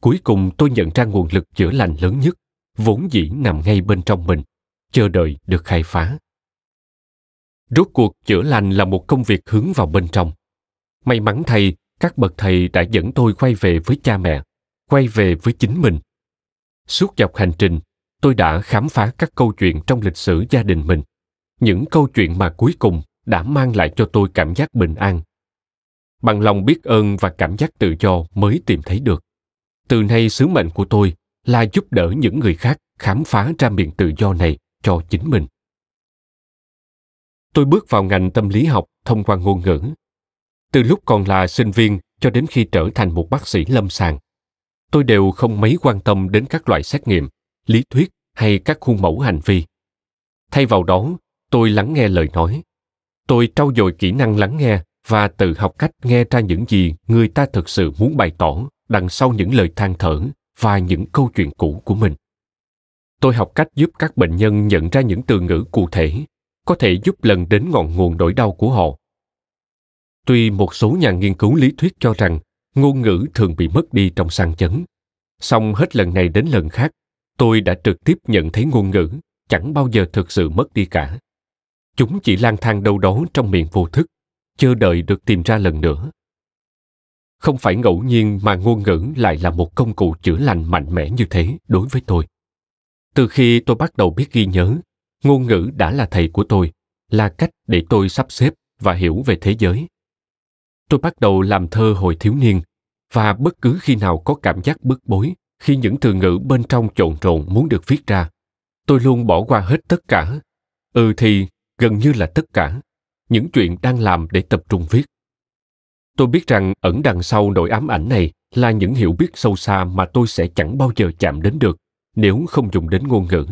cuối cùng tôi nhận ra nguồn lực chữa lành lớn nhất vốn dĩ nằm ngay bên trong mình chờ đợi được khai phá rốt cuộc chữa lành là một công việc hướng vào bên trong may mắn thay, các bậc thầy đã dẫn tôi quay về với cha mẹ quay về với chính mình suốt dọc hành trình tôi đã khám phá các câu chuyện trong lịch sử gia đình mình những câu chuyện mà cuối cùng đã mang lại cho tôi cảm giác bình an bằng lòng biết ơn và cảm giác tự do mới tìm thấy được từ nay sứ mệnh của tôi là giúp đỡ những người khác khám phá ra miền tự do này cho chính mình tôi bước vào ngành tâm lý học thông qua ngôn ngữ từ lúc còn là sinh viên cho đến khi trở thành một bác sĩ lâm sàng tôi đều không mấy quan tâm đến các loại xét nghiệm lý thuyết hay các khuôn mẫu hành vi thay vào đó tôi lắng nghe lời nói tôi trau dồi kỹ năng lắng nghe và tự học cách nghe ra những gì người ta thực sự muốn bày tỏ đằng sau những lời than thở và những câu chuyện cũ của mình tôi học cách giúp các bệnh nhân nhận ra những từ ngữ cụ thể có thể giúp lần đến ngọn nguồn nỗi đau của họ tuy một số nhà nghiên cứu lý thuyết cho rằng ngôn ngữ thường bị mất đi trong sang chấn song hết lần này đến lần khác tôi đã trực tiếp nhận thấy ngôn ngữ chẳng bao giờ thực sự mất đi cả chúng chỉ lang thang đâu đó trong miệng vô thức chờ đợi được tìm ra lần nữa không phải ngẫu nhiên mà ngôn ngữ lại là một công cụ chữa lành mạnh mẽ như thế đối với tôi từ khi tôi bắt đầu biết ghi nhớ ngôn ngữ đã là thầy của tôi là cách để tôi sắp xếp và hiểu về thế giới tôi bắt đầu làm thơ hồi thiếu niên và bất cứ khi nào có cảm giác bức bối khi những từ ngữ bên trong trộn rộn muốn được viết ra tôi luôn bỏ qua hết tất cả ừ thì gần như là tất cả những chuyện đang làm để tập trung viết tôi biết rằng ẩn đằng sau nỗi ám ảnh này là những hiểu biết sâu xa mà tôi sẽ chẳng bao giờ chạm đến được nếu không dùng đến ngôn ngữ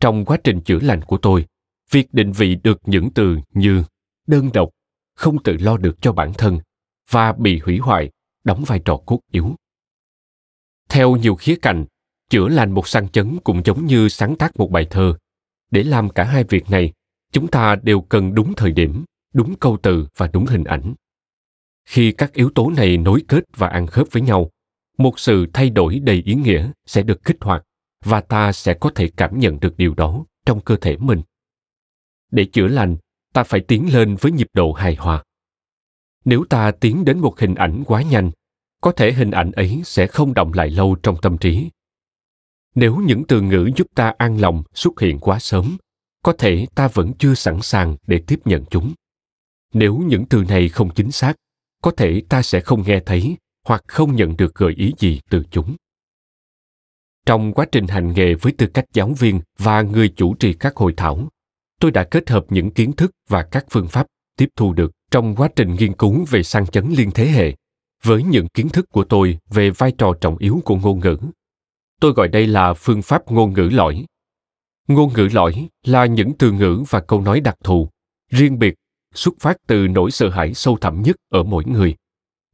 trong quá trình chữa lành của tôi việc định vị được những từ như đơn độc không tự lo được cho bản thân và bị hủy hoại đóng vai trò cốt yếu theo nhiều khía cạnh chữa lành một sang chấn cũng giống như sáng tác một bài thơ để làm cả hai việc này chúng ta đều cần đúng thời điểm đúng câu từ và đúng hình ảnh khi các yếu tố này nối kết và ăn khớp với nhau một sự thay đổi đầy ý nghĩa sẽ được kích hoạt và ta sẽ có thể cảm nhận được điều đó trong cơ thể mình để chữa lành ta phải tiến lên với nhịp độ hài hòa nếu ta tiến đến một hình ảnh quá nhanh có thể hình ảnh ấy sẽ không động lại lâu trong tâm trí nếu những từ ngữ giúp ta an lòng xuất hiện quá sớm có thể ta vẫn chưa sẵn sàng để tiếp nhận chúng nếu những từ này không chính xác có thể ta sẽ không nghe thấy hoặc không nhận được gợi ý gì từ chúng trong quá trình hành nghề với tư cách giáo viên và người chủ trì các hội thảo tôi đã kết hợp những kiến thức và các phương pháp tiếp thu được trong quá trình nghiên cứu về sang chấn liên thế hệ với những kiến thức của tôi về vai trò trọng yếu của ngôn ngữ tôi gọi đây là phương pháp ngôn ngữ lõi ngôn ngữ lõi là những từ ngữ và câu nói đặc thù riêng biệt xuất phát từ nỗi sợ hãi sâu thẳm nhất ở mỗi người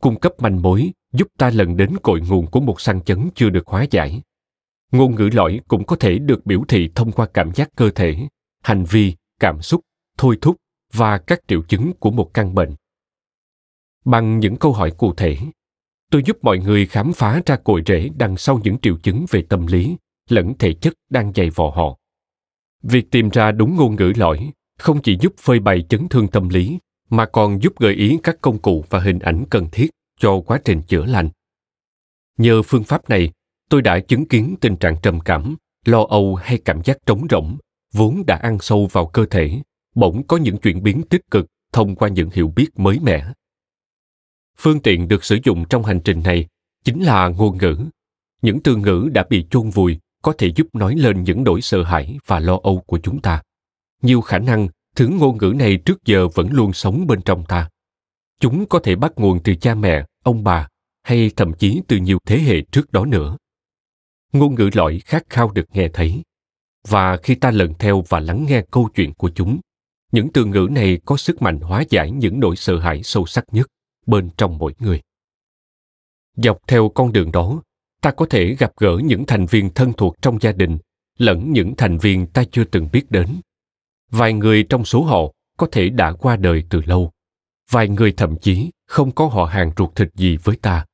cung cấp manh mối giúp ta lần đến cội nguồn của một sang chấn chưa được hóa giải. Ngôn ngữ lõi cũng có thể được biểu thị thông qua cảm giác cơ thể, hành vi, cảm xúc, thôi thúc và các triệu chứng của một căn bệnh. Bằng những câu hỏi cụ thể, tôi giúp mọi người khám phá ra cội rễ đằng sau những triệu chứng về tâm lý lẫn thể chất đang dày vò họ. Việc tìm ra đúng ngôn ngữ lõi không chỉ giúp phơi bày chấn thương tâm lý mà còn giúp gợi ý các công cụ và hình ảnh cần thiết cho quá trình chữa lành. Nhờ phương pháp này, tôi đã chứng kiến tình trạng trầm cảm, lo âu hay cảm giác trống rỗng vốn đã ăn sâu vào cơ thể, bỗng có những chuyển biến tích cực thông qua những hiểu biết mới mẻ. Phương tiện được sử dụng trong hành trình này chính là ngôn ngữ. Những từ ngữ đã bị chôn vùi có thể giúp nói lên những nỗi sợ hãi và lo âu của chúng ta. Nhiều khả năng thứ ngôn ngữ này trước giờ vẫn luôn sống bên trong ta chúng có thể bắt nguồn từ cha mẹ ông bà hay thậm chí từ nhiều thế hệ trước đó nữa ngôn ngữ lõi khát khao được nghe thấy và khi ta lần theo và lắng nghe câu chuyện của chúng những từ ngữ này có sức mạnh hóa giải những nỗi sợ hãi sâu sắc nhất bên trong mỗi người dọc theo con đường đó ta có thể gặp gỡ những thành viên thân thuộc trong gia đình lẫn những thành viên ta chưa từng biết đến vài người trong số họ có thể đã qua đời từ lâu vài người thậm chí không có họ hàng ruột thịt gì với ta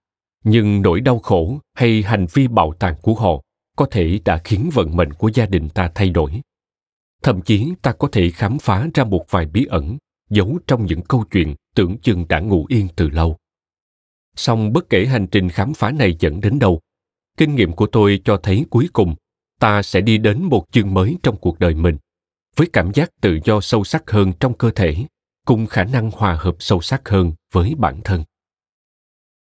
nhưng nỗi đau khổ hay hành vi bạo tàn của họ có thể đã khiến vận mệnh của gia đình ta thay đổi thậm chí ta có thể khám phá ra một vài bí ẩn giấu trong những câu chuyện tưởng chừng đã ngủ yên từ lâu song bất kể hành trình khám phá này dẫn đến đâu kinh nghiệm của tôi cho thấy cuối cùng ta sẽ đi đến một chương mới trong cuộc đời mình với cảm giác tự do sâu sắc hơn trong cơ thể cùng khả năng hòa hợp sâu sắc hơn với bản thân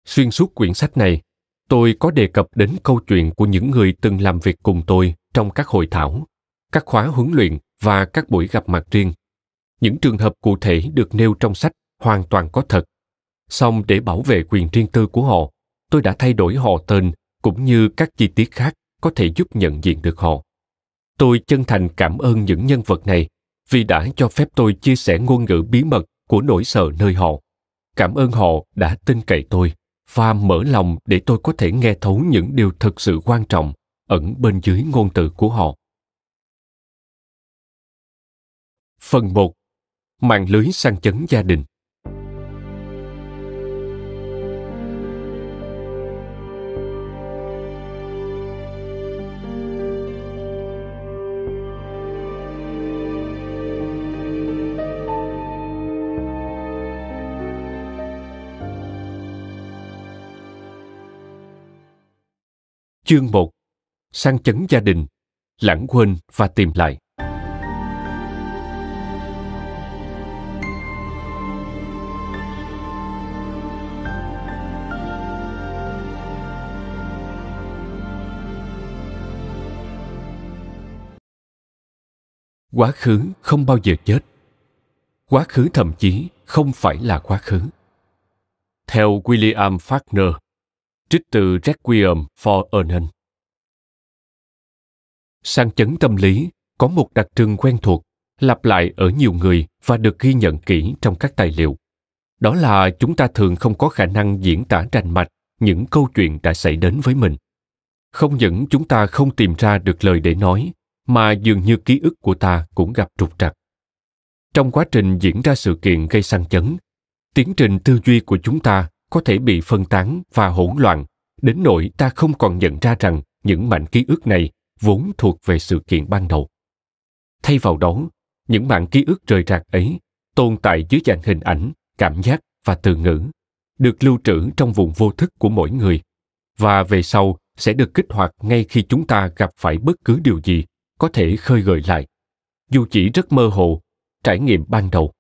xuyên suốt quyển sách này tôi có đề cập đến câu chuyện của những người từng làm việc cùng tôi trong các hội thảo các khóa huấn luyện và các buổi gặp mặt riêng những trường hợp cụ thể được nêu trong sách hoàn toàn có thật song để bảo vệ quyền riêng tư của họ tôi đã thay đổi họ tên cũng như các chi tiết khác có thể giúp nhận diện được họ Tôi chân thành cảm ơn những nhân vật này vì đã cho phép tôi chia sẻ ngôn ngữ bí mật của nỗi sợ nơi họ. Cảm ơn họ đã tin cậy tôi và mở lòng để tôi có thể nghe thấu những điều thực sự quan trọng ẩn bên dưới ngôn từ của họ. Phần 1. Mạng lưới sang chấn gia đình Chương 1 Sang chấn gia đình Lãng quên và tìm lại Quá khứ không bao giờ chết Quá khứ thậm chí không phải là quá khứ Theo William Faulkner trích từ Requiem for a Sang chấn tâm lý có một đặc trưng quen thuộc lặp lại ở nhiều người và được ghi nhận kỹ trong các tài liệu. Đó là chúng ta thường không có khả năng diễn tả rành mạch những câu chuyện đã xảy đến với mình. Không những chúng ta không tìm ra được lời để nói, mà dường như ký ức của ta cũng gặp trục trặc. Trong quá trình diễn ra sự kiện gây sang chấn, tiến trình tư duy của chúng ta có thể bị phân tán và hỗn loạn đến nỗi ta không còn nhận ra rằng những mảnh ký ức này vốn thuộc về sự kiện ban đầu thay vào đó những mạng ký ức rời rạc ấy tồn tại dưới dạng hình ảnh cảm giác và từ ngữ được lưu trữ trong vùng vô thức của mỗi người và về sau sẽ được kích hoạt ngay khi chúng ta gặp phải bất cứ điều gì có thể khơi gợi lại dù chỉ rất mơ hồ trải nghiệm ban đầu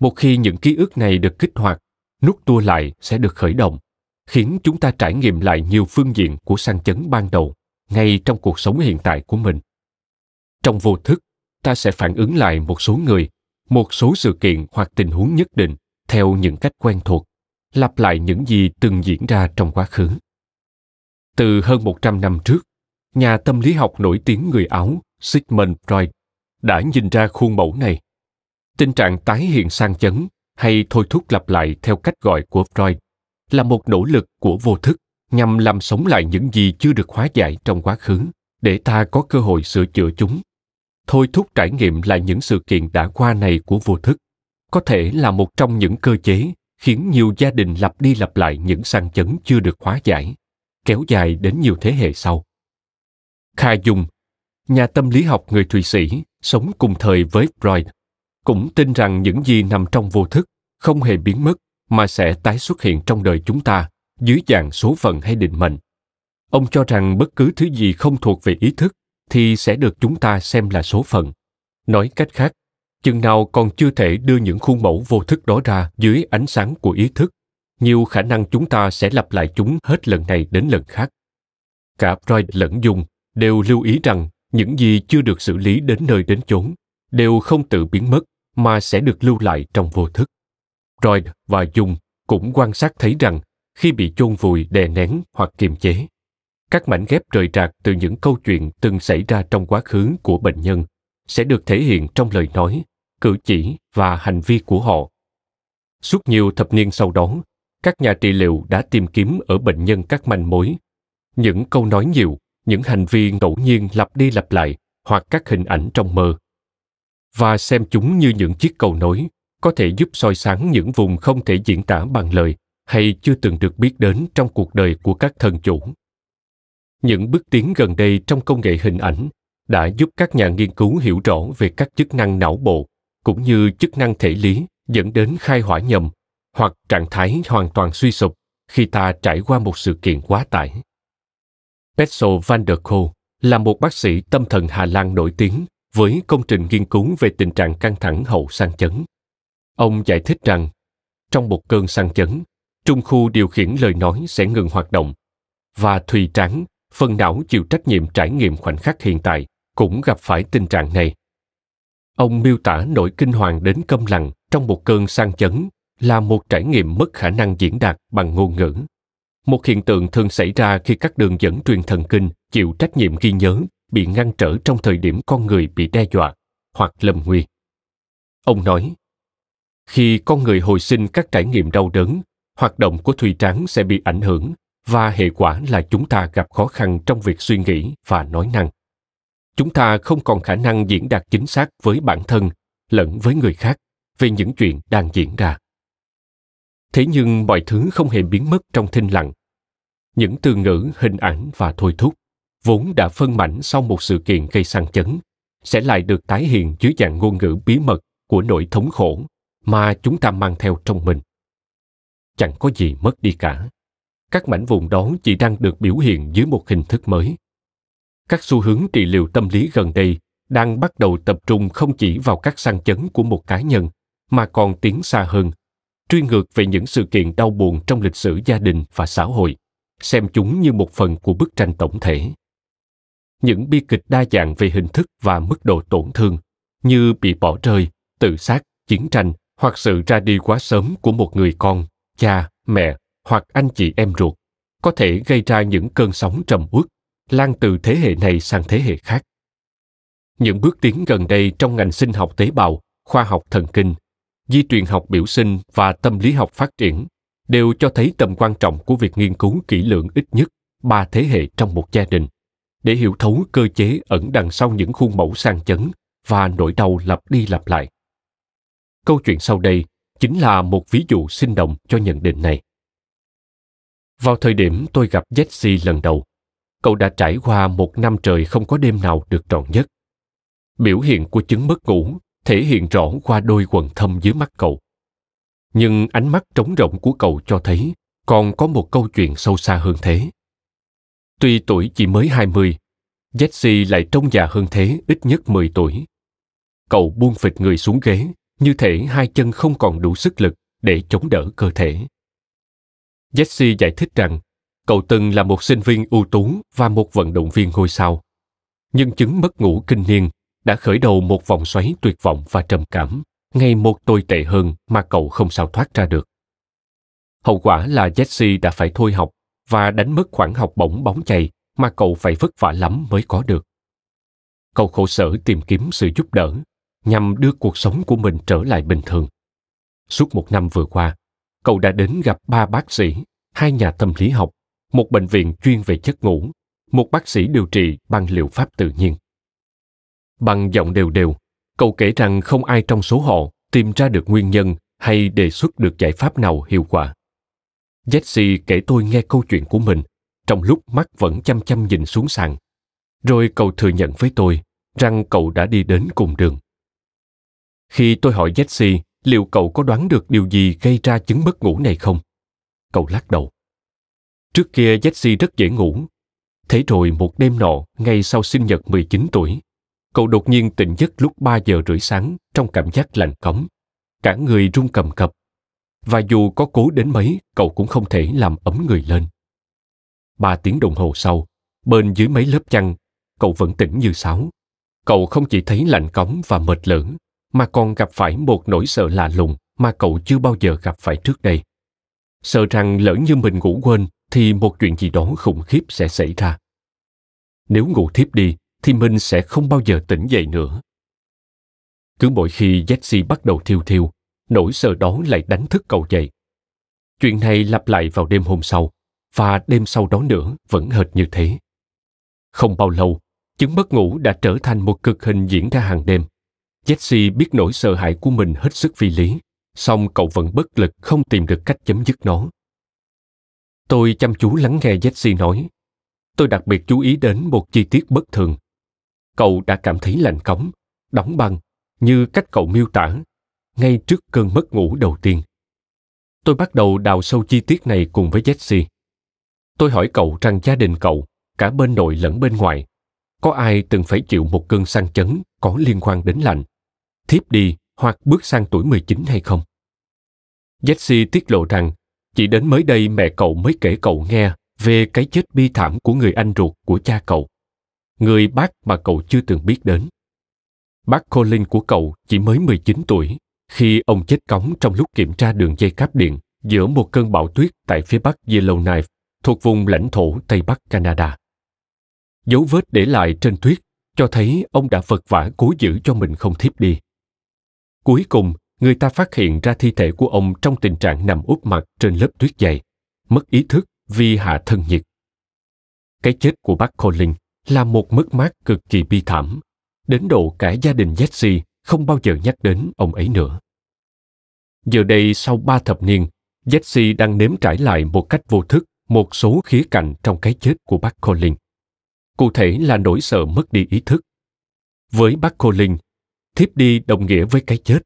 một khi những ký ức này được kích hoạt nút tua lại sẽ được khởi động, khiến chúng ta trải nghiệm lại nhiều phương diện của sang chấn ban đầu ngay trong cuộc sống hiện tại của mình. Trong vô thức, ta sẽ phản ứng lại một số người, một số sự kiện hoặc tình huống nhất định theo những cách quen thuộc, lặp lại những gì từng diễn ra trong quá khứ. Từ hơn 100 năm trước, nhà tâm lý học nổi tiếng người Áo Sigmund Freud đã nhìn ra khuôn mẫu này. Tình trạng tái hiện sang chấn hay thôi thúc lặp lại theo cách gọi của Freud là một nỗ lực của vô thức nhằm làm sống lại những gì chưa được hóa giải trong quá khứ để ta có cơ hội sửa chữa chúng thôi thúc trải nghiệm là những sự kiện đã qua này của vô thức có thể là một trong những cơ chế khiến nhiều gia đình lặp đi lặp lại những sang chấn chưa được hóa giải kéo dài đến nhiều thế hệ sau kha dung nhà tâm lý học người thụy sĩ sống cùng thời với freud cũng tin rằng những gì nằm trong vô thức không hề biến mất mà sẽ tái xuất hiện trong đời chúng ta dưới dạng số phận hay định mệnh ông cho rằng bất cứ thứ gì không thuộc về ý thức thì sẽ được chúng ta xem là số phận nói cách khác chừng nào còn chưa thể đưa những khuôn mẫu vô thức đó ra dưới ánh sáng của ý thức nhiều khả năng chúng ta sẽ lặp lại chúng hết lần này đến lần khác cả freud lẫn dung đều lưu ý rằng những gì chưa được xử lý đến nơi đến chốn đều không tự biến mất mà sẽ được lưu lại trong vô thức. Freud và Jung cũng quan sát thấy rằng khi bị chôn vùi đè nén hoặc kiềm chế, các mảnh ghép rời rạc từ những câu chuyện từng xảy ra trong quá khứ của bệnh nhân sẽ được thể hiện trong lời nói, cử chỉ và hành vi của họ. Suốt nhiều thập niên sau đó, các nhà trị liệu đã tìm kiếm ở bệnh nhân các manh mối, những câu nói nhiều, những hành vi ngẫu nhiên lặp đi lặp lại hoặc các hình ảnh trong mơ và xem chúng như những chiếc cầu nối có thể giúp soi sáng những vùng không thể diễn tả bằng lời hay chưa từng được biết đến trong cuộc đời của các thần chủ những bước tiến gần đây trong công nghệ hình ảnh đã giúp các nhà nghiên cứu hiểu rõ về các chức năng não bộ cũng như chức năng thể lý dẫn đến khai hỏa nhầm hoặc trạng thái hoàn toàn suy sụp khi ta trải qua một sự kiện quá tải. Petzl van der Kool là một bác sĩ tâm thần Hà Lan nổi tiếng với công trình nghiên cứu về tình trạng căng thẳng hậu sang chấn. Ông giải thích rằng, trong một cơn sang chấn, trung khu điều khiển lời nói sẽ ngừng hoạt động và thùy trắng, phần não chịu trách nhiệm trải nghiệm khoảnh khắc hiện tại cũng gặp phải tình trạng này. Ông miêu tả nỗi kinh hoàng đến câm lặng trong một cơn sang chấn là một trải nghiệm mất khả năng diễn đạt bằng ngôn ngữ. Một hiện tượng thường xảy ra khi các đường dẫn truyền thần kinh chịu trách nhiệm ghi nhớ bị ngăn trở trong thời điểm con người bị đe dọa hoặc lầm nguy ông nói khi con người hồi sinh các trải nghiệm đau đớn hoạt động của thùy trắng sẽ bị ảnh hưởng và hệ quả là chúng ta gặp khó khăn trong việc suy nghĩ và nói năng chúng ta không còn khả năng diễn đạt chính xác với bản thân lẫn với người khác về những chuyện đang diễn ra thế nhưng mọi thứ không hề biến mất trong thinh lặng những từ ngữ hình ảnh và thôi thúc vốn đã phân mảnh sau một sự kiện gây sang chấn, sẽ lại được tái hiện dưới dạng ngôn ngữ bí mật của nỗi thống khổ mà chúng ta mang theo trong mình. Chẳng có gì mất đi cả. Các mảnh vùng đó chỉ đang được biểu hiện dưới một hình thức mới. Các xu hướng trị liệu tâm lý gần đây đang bắt đầu tập trung không chỉ vào các sang chấn của một cá nhân mà còn tiến xa hơn truy ngược về những sự kiện đau buồn trong lịch sử gia đình và xã hội xem chúng như một phần của bức tranh tổng thể những bi kịch đa dạng về hình thức và mức độ tổn thương như bị bỏ rơi tự sát chiến tranh hoặc sự ra đi quá sớm của một người con cha mẹ hoặc anh chị em ruột có thể gây ra những cơn sóng trầm uất lan từ thế hệ này sang thế hệ khác những bước tiến gần đây trong ngành sinh học tế bào khoa học thần kinh di truyền học biểu sinh và tâm lý học phát triển đều cho thấy tầm quan trọng của việc nghiên cứu kỹ lưỡng ít nhất ba thế hệ trong một gia đình để hiểu thấu cơ chế ẩn đằng sau những khuôn mẫu sang chấn và nỗi đau lặp đi lặp lại. Câu chuyện sau đây chính là một ví dụ sinh động cho nhận định này. Vào thời điểm tôi gặp Jesse lần đầu, cậu đã trải qua một năm trời không có đêm nào được trọn nhất. Biểu hiện của chứng mất ngủ thể hiện rõ qua đôi quần thâm dưới mắt cậu. Nhưng ánh mắt trống rỗng của cậu cho thấy còn có một câu chuyện sâu xa hơn thế. Tuy tuổi chỉ mới 20, Jesse lại trông già hơn thế ít nhất 10 tuổi. Cậu buông phịch người xuống ghế, như thể hai chân không còn đủ sức lực để chống đỡ cơ thể. Jesse giải thích rằng cậu từng là một sinh viên ưu tú và một vận động viên ngôi sao. Nhưng chứng mất ngủ kinh niên đã khởi đầu một vòng xoáy tuyệt vọng và trầm cảm, ngày một tồi tệ hơn mà cậu không sao thoát ra được. Hậu quả là Jesse đã phải thôi học và đánh mất khoảng học bổng bóng chày mà cậu phải vất vả lắm mới có được. Cậu khổ sở tìm kiếm sự giúp đỡ nhằm đưa cuộc sống của mình trở lại bình thường. Suốt một năm vừa qua, cậu đã đến gặp ba bác sĩ, hai nhà tâm lý học, một bệnh viện chuyên về chất ngủ, một bác sĩ điều trị bằng liệu pháp tự nhiên. Bằng giọng đều đều, cậu kể rằng không ai trong số họ tìm ra được nguyên nhân hay đề xuất được giải pháp nào hiệu quả. Jesse kể tôi nghe câu chuyện của mình, trong lúc mắt vẫn chăm chăm nhìn xuống sàn. Rồi cậu thừa nhận với tôi rằng cậu đã đi đến cùng đường. Khi tôi hỏi Jesse liệu cậu có đoán được điều gì gây ra chứng mất ngủ này không, cậu lắc đầu. Trước kia Jesse rất dễ ngủ. Thế rồi một đêm nọ, ngay sau sinh nhật 19 tuổi, cậu đột nhiên tỉnh giấc lúc 3 giờ rưỡi sáng trong cảm giác lạnh cống. Cả người run cầm cập, và dù có cố đến mấy cậu cũng không thể làm ấm người lên ba tiếng đồng hồ sau bên dưới mấy lớp chăn cậu vẫn tỉnh như sáo cậu không chỉ thấy lạnh cống và mệt lửng, mà còn gặp phải một nỗi sợ lạ lùng mà cậu chưa bao giờ gặp phải trước đây sợ rằng lỡ như mình ngủ quên thì một chuyện gì đó khủng khiếp sẽ xảy ra nếu ngủ thiếp đi thì mình sẽ không bao giờ tỉnh dậy nữa cứ mỗi khi jesse bắt đầu thiêu thiêu nỗi sợ đó lại đánh thức cậu dậy. Chuyện này lặp lại vào đêm hôm sau, và đêm sau đó nữa vẫn hệt như thế. Không bao lâu, chứng mất ngủ đã trở thành một cực hình diễn ra hàng đêm. Jesse biết nỗi sợ hãi của mình hết sức phi lý, song cậu vẫn bất lực không tìm được cách chấm dứt nó. Tôi chăm chú lắng nghe Jesse nói. Tôi đặc biệt chú ý đến một chi tiết bất thường. Cậu đã cảm thấy lạnh cống, đóng băng, như cách cậu miêu tả ngay trước cơn mất ngủ đầu tiên. Tôi bắt đầu đào sâu chi tiết này cùng với Jesse. Tôi hỏi cậu rằng gia đình cậu, cả bên nội lẫn bên ngoài, có ai từng phải chịu một cơn sang chấn có liên quan đến lạnh, thiếp đi hoặc bước sang tuổi 19 hay không? Jesse tiết lộ rằng, chỉ đến mới đây mẹ cậu mới kể cậu nghe về cái chết bi thảm của người anh ruột của cha cậu, người bác mà cậu chưa từng biết đến. Bác Colin của cậu chỉ mới 19 tuổi khi ông chết cống trong lúc kiểm tra đường dây cáp điện giữa một cơn bão tuyết tại phía bắc Yellowknife thuộc vùng lãnh thổ Tây Bắc Canada. Dấu vết để lại trên tuyết cho thấy ông đã vật vả cố giữ cho mình không thiếp đi. Cuối cùng, người ta phát hiện ra thi thể của ông trong tình trạng nằm úp mặt trên lớp tuyết dày, mất ý thức vì hạ thân nhiệt. Cái chết của bác Collins là một mất mát cực kỳ bi thảm, đến độ cả gia đình Jesse không bao giờ nhắc đến ông ấy nữa. Giờ đây sau ba thập niên, Jesse đang nếm trải lại một cách vô thức một số khía cạnh trong cái chết của bác Collins. Cụ thể là nỗi sợ mất đi ý thức. Với bác Collins, thiếp đi đồng nghĩa với cái chết.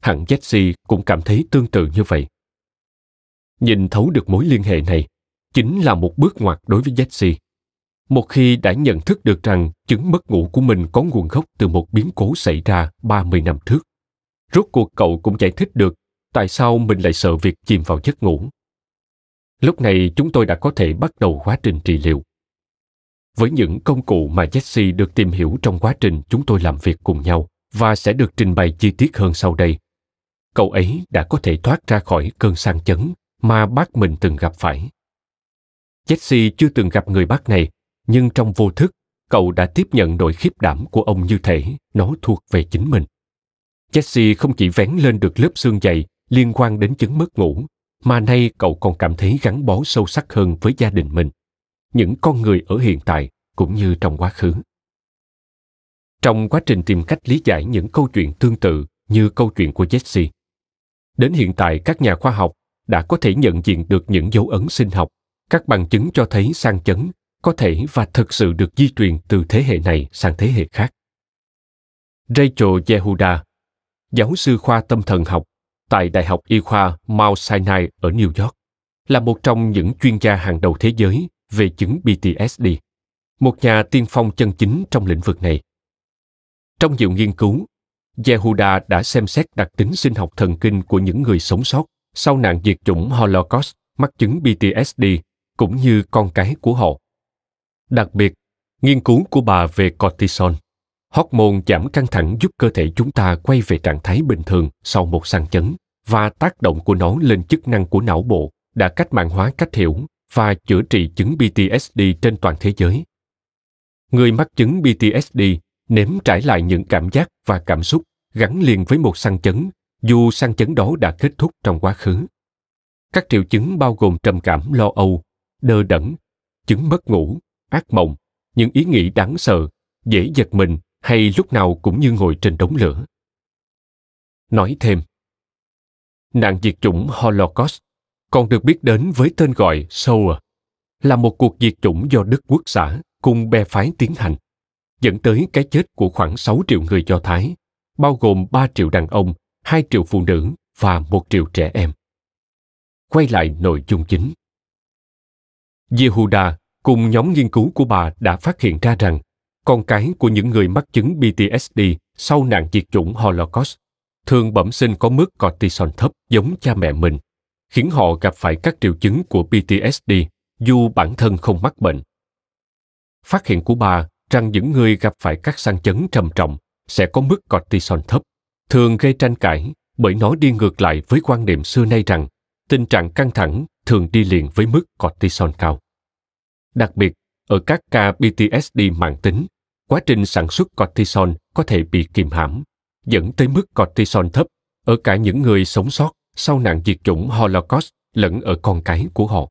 Hẳn Jesse cũng cảm thấy tương tự như vậy. Nhìn thấu được mối liên hệ này, chính là một bước ngoặt đối với Jesse. Một khi đã nhận thức được rằng chứng mất ngủ của mình có nguồn gốc từ một biến cố xảy ra 30 năm trước, rốt cuộc cậu cũng giải thích được tại sao mình lại sợ việc chìm vào giấc ngủ. Lúc này chúng tôi đã có thể bắt đầu quá trình trị liệu. Với những công cụ mà Jesse được tìm hiểu trong quá trình chúng tôi làm việc cùng nhau và sẽ được trình bày chi tiết hơn sau đây, cậu ấy đã có thể thoát ra khỏi cơn sang chấn mà bác mình từng gặp phải. Jesse chưa từng gặp người bác này nhưng trong vô thức cậu đã tiếp nhận nỗi khiếp đảm của ông như thể nó thuộc về chính mình jesse không chỉ vén lên được lớp xương dày liên quan đến chứng mất ngủ mà nay cậu còn cảm thấy gắn bó sâu sắc hơn với gia đình mình những con người ở hiện tại cũng như trong quá khứ trong quá trình tìm cách lý giải những câu chuyện tương tự như câu chuyện của jesse đến hiện tại các nhà khoa học đã có thể nhận diện được những dấu ấn sinh học các bằng chứng cho thấy sang chấn có thể và thực sự được di truyền từ thế hệ này sang thế hệ khác. Rachel Yehuda, giáo sư khoa tâm thần học tại Đại học Y khoa Mount Sinai ở New York, là một trong những chuyên gia hàng đầu thế giới về chứng PTSD, một nhà tiên phong chân chính trong lĩnh vực này. Trong nhiều nghiên cứu, Yehuda đã xem xét đặc tính sinh học thần kinh của những người sống sót sau nạn diệt chủng Holocaust mắc chứng PTSD cũng như con cái của họ Đặc biệt, nghiên cứu của bà về cortisol, hormone giảm căng thẳng giúp cơ thể chúng ta quay về trạng thái bình thường sau một sang chấn và tác động của nó lên chức năng của não bộ đã cách mạng hóa cách hiểu và chữa trị chứng PTSD trên toàn thế giới. Người mắc chứng PTSD nếm trải lại những cảm giác và cảm xúc gắn liền với một sang chấn, dù sang chấn đó đã kết thúc trong quá khứ. Các triệu chứng bao gồm trầm cảm lo âu, đơ đẫn, chứng mất ngủ, ác mộng những ý nghĩ đáng sợ dễ giật mình hay lúc nào cũng như ngồi trên đống lửa nói thêm nạn diệt chủng holocaust còn được biết đến với tên gọi Shoah, là một cuộc diệt chủng do Đức Quốc xã cùng bè phái tiến hành, dẫn tới cái chết của khoảng 6 triệu người Do Thái, bao gồm 3 triệu đàn ông, 2 triệu phụ nữ và 1 triệu trẻ em. Quay lại nội dung chính. Yehuda cùng nhóm nghiên cứu của bà đã phát hiện ra rằng con cái của những người mắc chứng PTSD sau nạn diệt chủng Holocaust thường bẩm sinh có mức cortisol thấp giống cha mẹ mình, khiến họ gặp phải các triệu chứng của PTSD dù bản thân không mắc bệnh. Phát hiện của bà rằng những người gặp phải các sang chấn trầm trọng sẽ có mức cortisol thấp, thường gây tranh cãi bởi nó đi ngược lại với quan niệm xưa nay rằng tình trạng căng thẳng thường đi liền với mức cortisol cao. Đặc biệt, ở các ca PTSD mãn tính, quá trình sản xuất cortisol có thể bị kiềm hãm, dẫn tới mức cortisol thấp ở cả những người sống sót sau nạn diệt chủng Holocaust lẫn ở con cái của họ.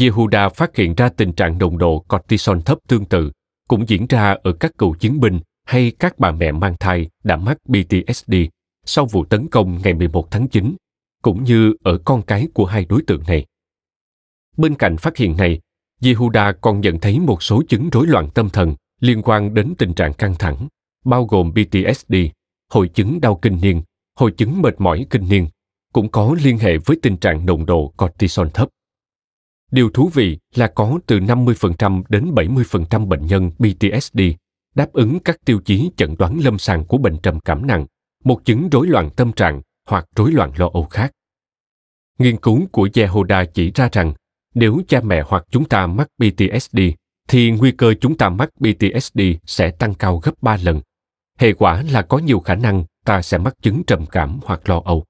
Yehuda phát hiện ra tình trạng đồng độ cortisol thấp tương tự cũng diễn ra ở các cựu chiến binh hay các bà mẹ mang thai đã mắc PTSD sau vụ tấn công ngày 11 tháng 9, cũng như ở con cái của hai đối tượng này. Bên cạnh phát hiện này, Yehuda còn nhận thấy một số chứng rối loạn tâm thần liên quan đến tình trạng căng thẳng, bao gồm PTSD, hội chứng đau kinh niên, hội chứng mệt mỏi kinh niên, cũng có liên hệ với tình trạng nồng độ cortisol thấp. Điều thú vị là có từ 50% đến 70% bệnh nhân PTSD đáp ứng các tiêu chí chẩn đoán lâm sàng của bệnh trầm cảm nặng, một chứng rối loạn tâm trạng hoặc rối loạn lo âu khác. Nghiên cứu của Yehuda chỉ ra rằng nếu cha mẹ hoặc chúng ta mắc PTSD, thì nguy cơ chúng ta mắc PTSD sẽ tăng cao gấp 3 lần. Hệ quả là có nhiều khả năng ta sẽ mắc chứng trầm cảm hoặc lo âu.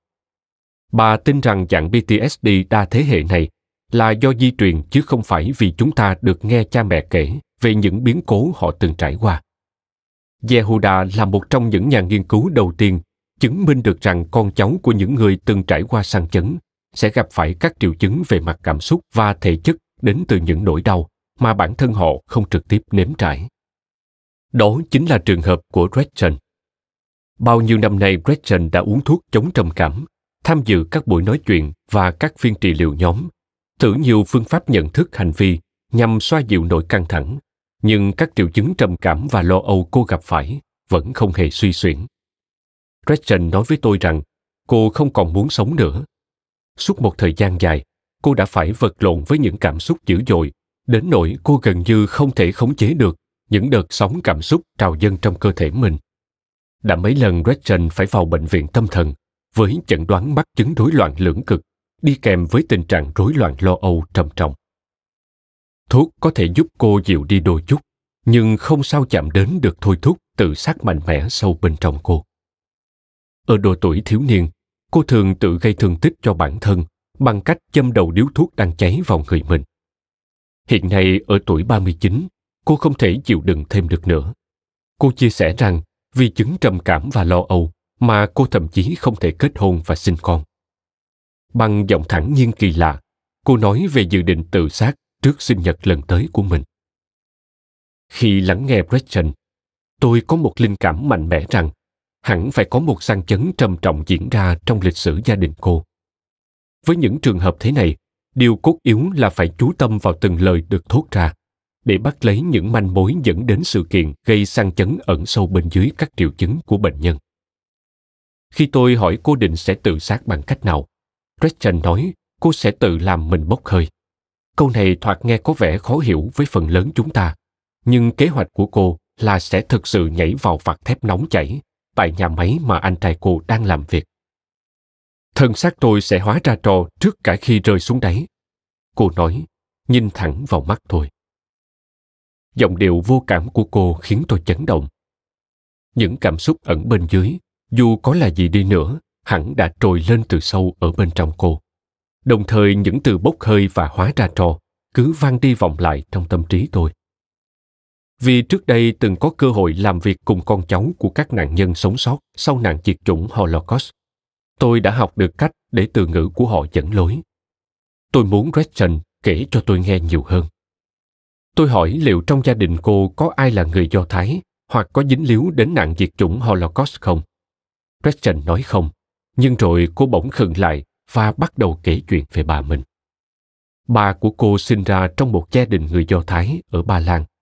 Bà tin rằng dạng PTSD đa thế hệ này là do di truyền chứ không phải vì chúng ta được nghe cha mẹ kể về những biến cố họ từng trải qua. Yehuda là một trong những nhà nghiên cứu đầu tiên chứng minh được rằng con cháu của những người từng trải qua sang chấn sẽ gặp phải các triệu chứng về mặt cảm xúc và thể chất đến từ những nỗi đau mà bản thân họ không trực tiếp nếm trải. Đó chính là trường hợp của Gretchen. Bao nhiêu năm nay Gretchen đã uống thuốc chống trầm cảm, tham dự các buổi nói chuyện và các phiên trị liệu nhóm, thử nhiều phương pháp nhận thức hành vi nhằm xoa dịu nỗi căng thẳng, nhưng các triệu chứng trầm cảm và lo âu cô gặp phải vẫn không hề suy xuyển. Gretchen nói với tôi rằng cô không còn muốn sống nữa Suốt một thời gian dài, cô đã phải vật lộn với những cảm xúc dữ dội, đến nỗi cô gần như không thể khống chế được những đợt sóng cảm xúc trào dâng trong cơ thể mình. Đã mấy lần Gretchen phải vào bệnh viện tâm thần với chẩn đoán mắc chứng rối loạn lưỡng cực, đi kèm với tình trạng rối loạn lo âu trầm trọng. Thuốc có thể giúp cô dịu đi đôi chút, nhưng không sao chạm đến được thôi thúc tự sát mạnh mẽ sâu bên trong cô. Ở độ tuổi thiếu niên, cô thường tự gây thương tích cho bản thân bằng cách châm đầu điếu thuốc đang cháy vào người mình. Hiện nay ở tuổi 39, cô không thể chịu đựng thêm được nữa. Cô chia sẻ rằng vì chứng trầm cảm và lo âu mà cô thậm chí không thể kết hôn và sinh con. Bằng giọng thẳng nhiên kỳ lạ, cô nói về dự định tự sát trước sinh nhật lần tới của mình. Khi lắng nghe Gretchen, tôi có một linh cảm mạnh mẽ rằng hẳn phải có một sang chấn trầm trọng diễn ra trong lịch sử gia đình cô. Với những trường hợp thế này, điều cốt yếu là phải chú tâm vào từng lời được thốt ra để bắt lấy những manh mối dẫn đến sự kiện gây sang chấn ẩn sâu bên dưới các triệu chứng của bệnh nhân. Khi tôi hỏi cô định sẽ tự sát bằng cách nào, Gretchen nói cô sẽ tự làm mình bốc hơi. Câu này thoạt nghe có vẻ khó hiểu với phần lớn chúng ta, nhưng kế hoạch của cô là sẽ thực sự nhảy vào vạt thép nóng chảy tại nhà máy mà anh trai cô đang làm việc. Thân xác tôi sẽ hóa ra trò trước cả khi rơi xuống đáy. Cô nói, nhìn thẳng vào mắt tôi. Giọng điệu vô cảm của cô khiến tôi chấn động. Những cảm xúc ẩn bên dưới, dù có là gì đi nữa, hẳn đã trồi lên từ sâu ở bên trong cô. Đồng thời những từ bốc hơi và hóa ra trò cứ vang đi vọng lại trong tâm trí tôi vì trước đây từng có cơ hội làm việc cùng con cháu của các nạn nhân sống sót sau nạn diệt chủng Holocaust. Tôi đã học được cách để từ ngữ của họ dẫn lối. Tôi muốn Gretchen kể cho tôi nghe nhiều hơn. Tôi hỏi liệu trong gia đình cô có ai là người Do Thái hoặc có dính líu đến nạn diệt chủng Holocaust không? Gretchen nói không, nhưng rồi cô bỗng khựng lại và bắt đầu kể chuyện về bà mình. Bà của cô sinh ra trong một gia đình người Do Thái ở Ba Lan –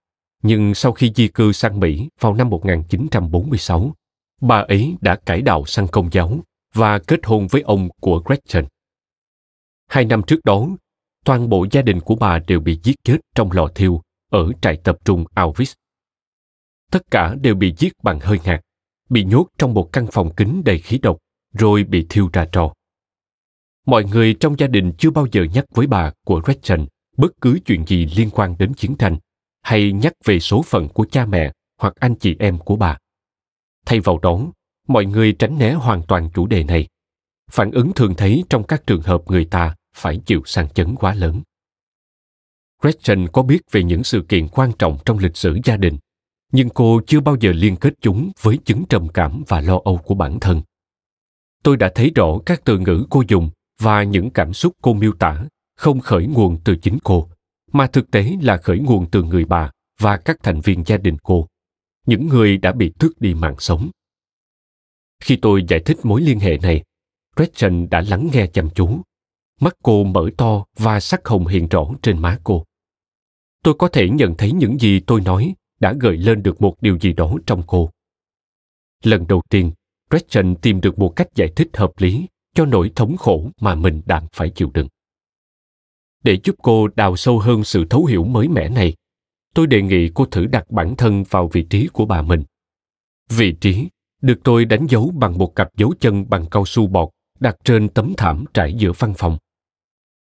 nhưng sau khi di cư sang Mỹ vào năm 1946, bà ấy đã cải đạo sang công giáo và kết hôn với ông của Gretchen. Hai năm trước đó, toàn bộ gia đình của bà đều bị giết chết trong lò thiêu ở trại tập trung Auschwitz. Tất cả đều bị giết bằng hơi ngạt, bị nhốt trong một căn phòng kín đầy khí độc, rồi bị thiêu ra trò. Mọi người trong gia đình chưa bao giờ nhắc với bà của Gretchen bất cứ chuyện gì liên quan đến chiến tranh hay nhắc về số phận của cha mẹ hoặc anh chị em của bà thay vào đó mọi người tránh né hoàn toàn chủ đề này phản ứng thường thấy trong các trường hợp người ta phải chịu sang chấn quá lớn gretchen có biết về những sự kiện quan trọng trong lịch sử gia đình nhưng cô chưa bao giờ liên kết chúng với chứng trầm cảm và lo âu của bản thân tôi đã thấy rõ các từ ngữ cô dùng và những cảm xúc cô miêu tả không khởi nguồn từ chính cô mà thực tế là khởi nguồn từ người bà và các thành viên gia đình cô, những người đã bị tước đi mạng sống. Khi tôi giải thích mối liên hệ này, Gretchen đã lắng nghe chăm chú. Mắt cô mở to và sắc hồng hiện rõ trên má cô. Tôi có thể nhận thấy những gì tôi nói đã gợi lên được một điều gì đó trong cô. Lần đầu tiên, Gretchen tìm được một cách giải thích hợp lý cho nỗi thống khổ mà mình đang phải chịu đựng để giúp cô đào sâu hơn sự thấu hiểu mới mẻ này tôi đề nghị cô thử đặt bản thân vào vị trí của bà mình vị trí được tôi đánh dấu bằng một cặp dấu chân bằng cao su bọt đặt trên tấm thảm trải giữa văn phòng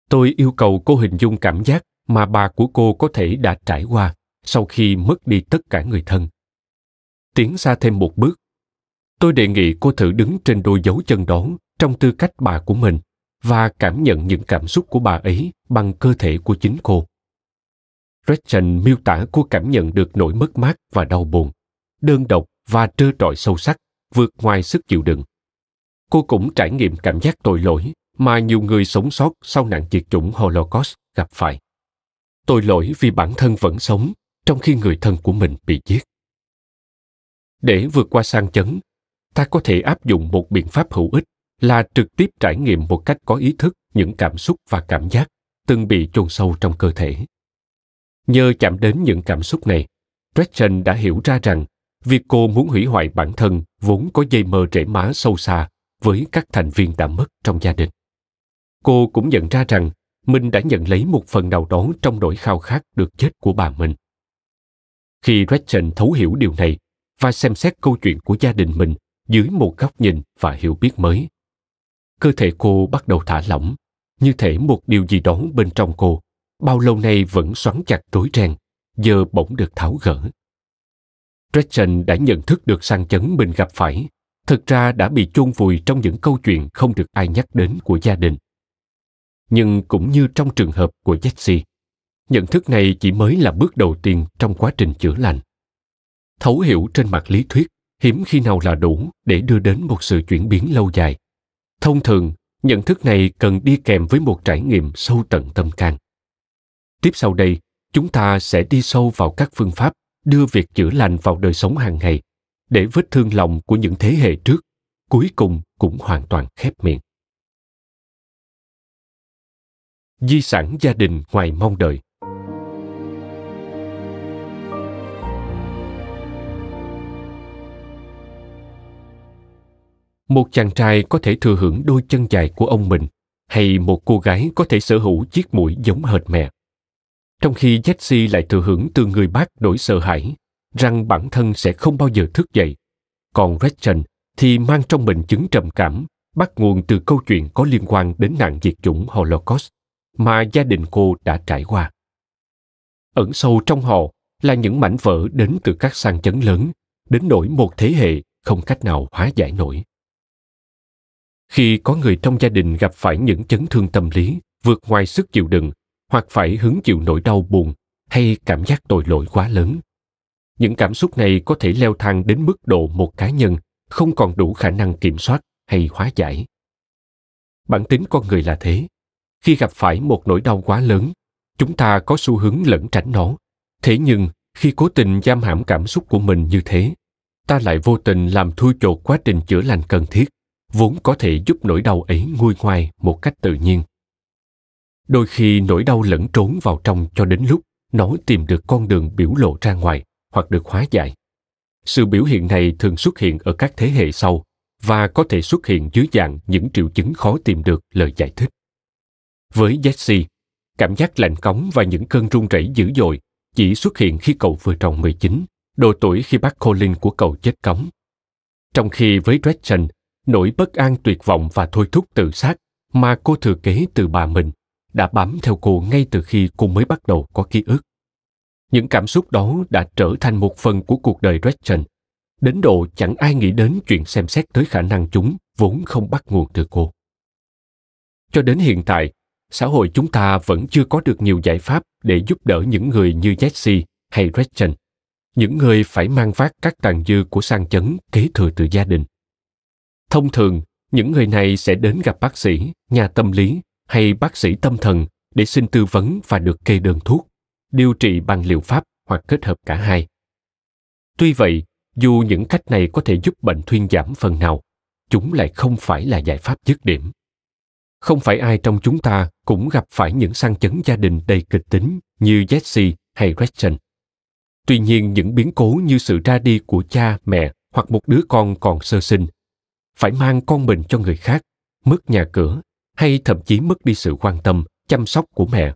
tôi yêu cầu cô hình dung cảm giác mà bà của cô có thể đã trải qua sau khi mất đi tất cả người thân tiến xa thêm một bước tôi đề nghị cô thử đứng trên đôi dấu chân đó trong tư cách bà của mình và cảm nhận những cảm xúc của bà ấy bằng cơ thể của chính cô. Gretchen miêu tả cô cảm nhận được nỗi mất mát và đau buồn, đơn độc và trơ trọi sâu sắc, vượt ngoài sức chịu đựng. Cô cũng trải nghiệm cảm giác tội lỗi mà nhiều người sống sót sau nạn diệt chủng Holocaust gặp phải. Tội lỗi vì bản thân vẫn sống trong khi người thân của mình bị giết. Để vượt qua sang chấn, ta có thể áp dụng một biện pháp hữu ích là trực tiếp trải nghiệm một cách có ý thức những cảm xúc và cảm giác từng bị chôn sâu trong cơ thể nhờ chạm đến những cảm xúc này gretchen đã hiểu ra rằng việc cô muốn hủy hoại bản thân vốn có dây mơ rễ má sâu xa với các thành viên đã mất trong gia đình cô cũng nhận ra rằng mình đã nhận lấy một phần nào đó trong nỗi khao khát được chết của bà mình khi gretchen thấu hiểu điều này và xem xét câu chuyện của gia đình mình dưới một góc nhìn và hiểu biết mới cơ thể cô bắt đầu thả lỏng như thể một điều gì đó bên trong cô bao lâu nay vẫn xoắn chặt rối ren giờ bỗng được tháo gỡ gretchen đã nhận thức được sang chấn mình gặp phải thực ra đã bị chôn vùi trong những câu chuyện không được ai nhắc đến của gia đình nhưng cũng như trong trường hợp của jesse nhận thức này chỉ mới là bước đầu tiên trong quá trình chữa lành thấu hiểu trên mặt lý thuyết hiếm khi nào là đủ để đưa đến một sự chuyển biến lâu dài thông thường nhận thức này cần đi kèm với một trải nghiệm sâu tận tâm can tiếp sau đây chúng ta sẽ đi sâu vào các phương pháp đưa việc chữa lành vào đời sống hàng ngày để vết thương lòng của những thế hệ trước cuối cùng cũng hoàn toàn khép miệng di sản gia đình ngoài mong đợi một chàng trai có thể thừa hưởng đôi chân dài của ông mình hay một cô gái có thể sở hữu chiếc mũi giống hệt mẹ trong khi jesse lại thừa hưởng từ người bác nỗi sợ hãi rằng bản thân sẽ không bao giờ thức dậy còn rachel thì mang trong mình chứng trầm cảm bắt nguồn từ câu chuyện có liên quan đến nạn diệt chủng holocaust mà gia đình cô đã trải qua ẩn sâu trong họ là những mảnh vỡ đến từ các sang chấn lớn đến nỗi một thế hệ không cách nào hóa giải nổi khi có người trong gia đình gặp phải những chấn thương tâm lý vượt ngoài sức chịu đựng hoặc phải hứng chịu nỗi đau buồn hay cảm giác tội lỗi quá lớn những cảm xúc này có thể leo thang đến mức độ một cá nhân không còn đủ khả năng kiểm soát hay hóa giải bản tính con người là thế khi gặp phải một nỗi đau quá lớn chúng ta có xu hướng lẩn tránh nó thế nhưng khi cố tình giam hãm cảm xúc của mình như thế ta lại vô tình làm thui chột quá trình chữa lành cần thiết vốn có thể giúp nỗi đau ấy nguôi ngoai một cách tự nhiên đôi khi nỗi đau lẫn trốn vào trong cho đến lúc nó tìm được con đường biểu lộ ra ngoài hoặc được hóa giải sự biểu hiện này thường xuất hiện ở các thế hệ sau và có thể xuất hiện dưới dạng những triệu chứng khó tìm được lời giải thích với Jesse, cảm giác lạnh cống và những cơn run rẩy dữ dội chỉ xuất hiện khi cậu vừa tròn 19, độ tuổi khi bác Colin của cậu chết cống. Trong khi với Gretchen, nỗi bất an tuyệt vọng và thôi thúc tự sát mà cô thừa kế từ bà mình đã bám theo cô ngay từ khi cô mới bắt đầu có ký ức. Những cảm xúc đó đã trở thành một phần của cuộc đời Gretchen, đến độ chẳng ai nghĩ đến chuyện xem xét tới khả năng chúng vốn không bắt nguồn từ cô. Cho đến hiện tại, xã hội chúng ta vẫn chưa có được nhiều giải pháp để giúp đỡ những người như Jesse hay Gretchen, những người phải mang vác các tàn dư của sang chấn kế thừa từ gia đình thông thường những người này sẽ đến gặp bác sĩ nhà tâm lý hay bác sĩ tâm thần để xin tư vấn và được kê đơn thuốc điều trị bằng liệu pháp hoặc kết hợp cả hai tuy vậy dù những cách này có thể giúp bệnh thuyên giảm phần nào chúng lại không phải là giải pháp dứt điểm không phải ai trong chúng ta cũng gặp phải những sang chấn gia đình đầy kịch tính như Jesse hay Gretchen. Tuy nhiên, những biến cố như sự ra đi của cha, mẹ hoặc một đứa con còn sơ sinh phải mang con mình cho người khác mất nhà cửa hay thậm chí mất đi sự quan tâm chăm sóc của mẹ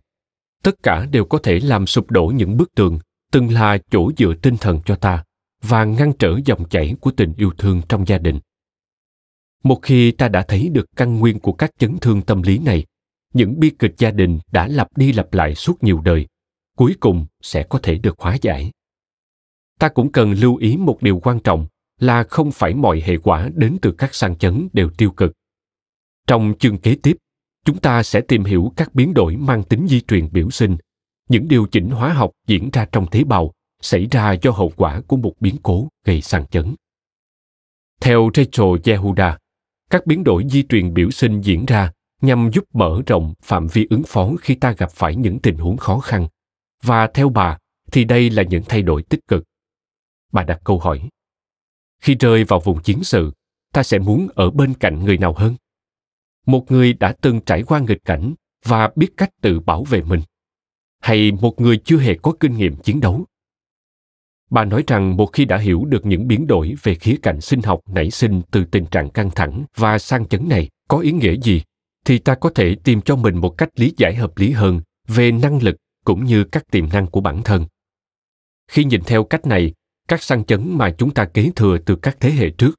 tất cả đều có thể làm sụp đổ những bức tường từng là chỗ dựa tinh thần cho ta và ngăn trở dòng chảy của tình yêu thương trong gia đình một khi ta đã thấy được căn nguyên của các chấn thương tâm lý này những bi kịch gia đình đã lặp đi lặp lại suốt nhiều đời cuối cùng sẽ có thể được hóa giải ta cũng cần lưu ý một điều quan trọng là không phải mọi hệ quả đến từ các sang chấn đều tiêu cực trong chương kế tiếp chúng ta sẽ tìm hiểu các biến đổi mang tính di truyền biểu sinh những điều chỉnh hóa học diễn ra trong tế bào xảy ra do hậu quả của một biến cố gây sang chấn theo rachel yehuda các biến đổi di truyền biểu sinh diễn ra nhằm giúp mở rộng phạm vi ứng phó khi ta gặp phải những tình huống khó khăn và theo bà thì đây là những thay đổi tích cực bà đặt câu hỏi khi rơi vào vùng chiến sự ta sẽ muốn ở bên cạnh người nào hơn một người đã từng trải qua nghịch cảnh và biết cách tự bảo vệ mình hay một người chưa hề có kinh nghiệm chiến đấu bà nói rằng một khi đã hiểu được những biến đổi về khía cạnh sinh học nảy sinh từ tình trạng căng thẳng và sang chấn này có ý nghĩa gì thì ta có thể tìm cho mình một cách lý giải hợp lý hơn về năng lực cũng như các tiềm năng của bản thân khi nhìn theo cách này các sang chấn mà chúng ta kế thừa từ các thế hệ trước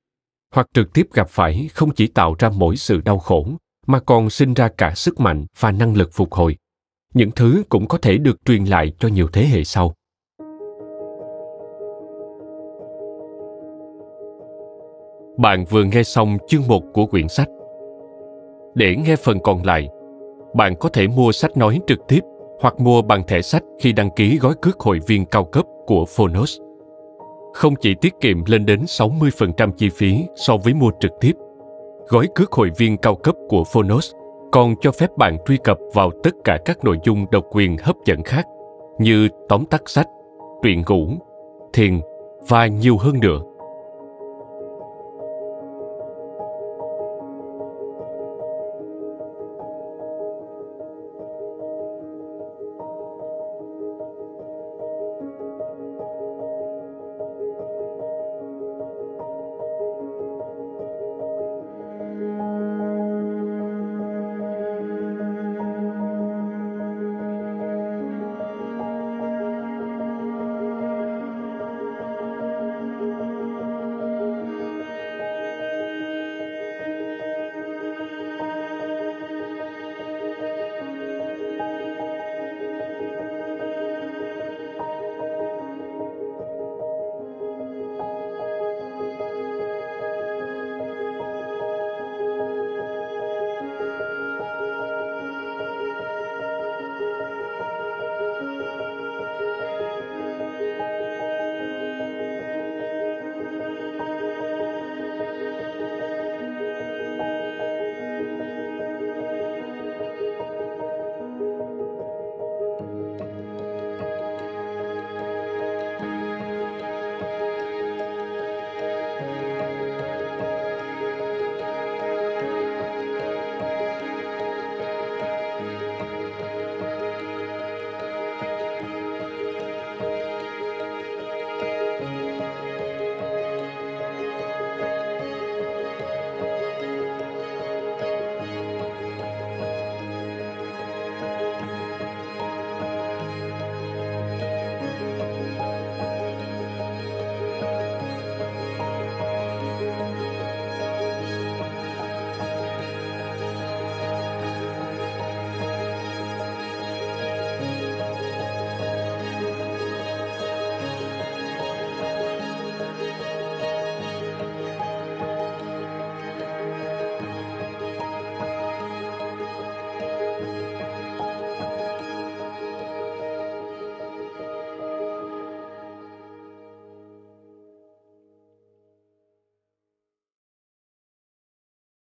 hoặc trực tiếp gặp phải không chỉ tạo ra mỗi sự đau khổ mà còn sinh ra cả sức mạnh và năng lực phục hồi những thứ cũng có thể được truyền lại cho nhiều thế hệ sau Bạn vừa nghe xong chương 1 của quyển sách. Để nghe phần còn lại, bạn có thể mua sách nói trực tiếp hoặc mua bằng thẻ sách khi đăng ký gói cước hội viên cao cấp của Phonos không chỉ tiết kiệm lên đến 60% chi phí so với mua trực tiếp. Gói cước hội viên cao cấp của Phonos còn cho phép bạn truy cập vào tất cả các nội dung độc quyền hấp dẫn khác như tóm tắt sách, truyện ngủ, thiền và nhiều hơn nữa.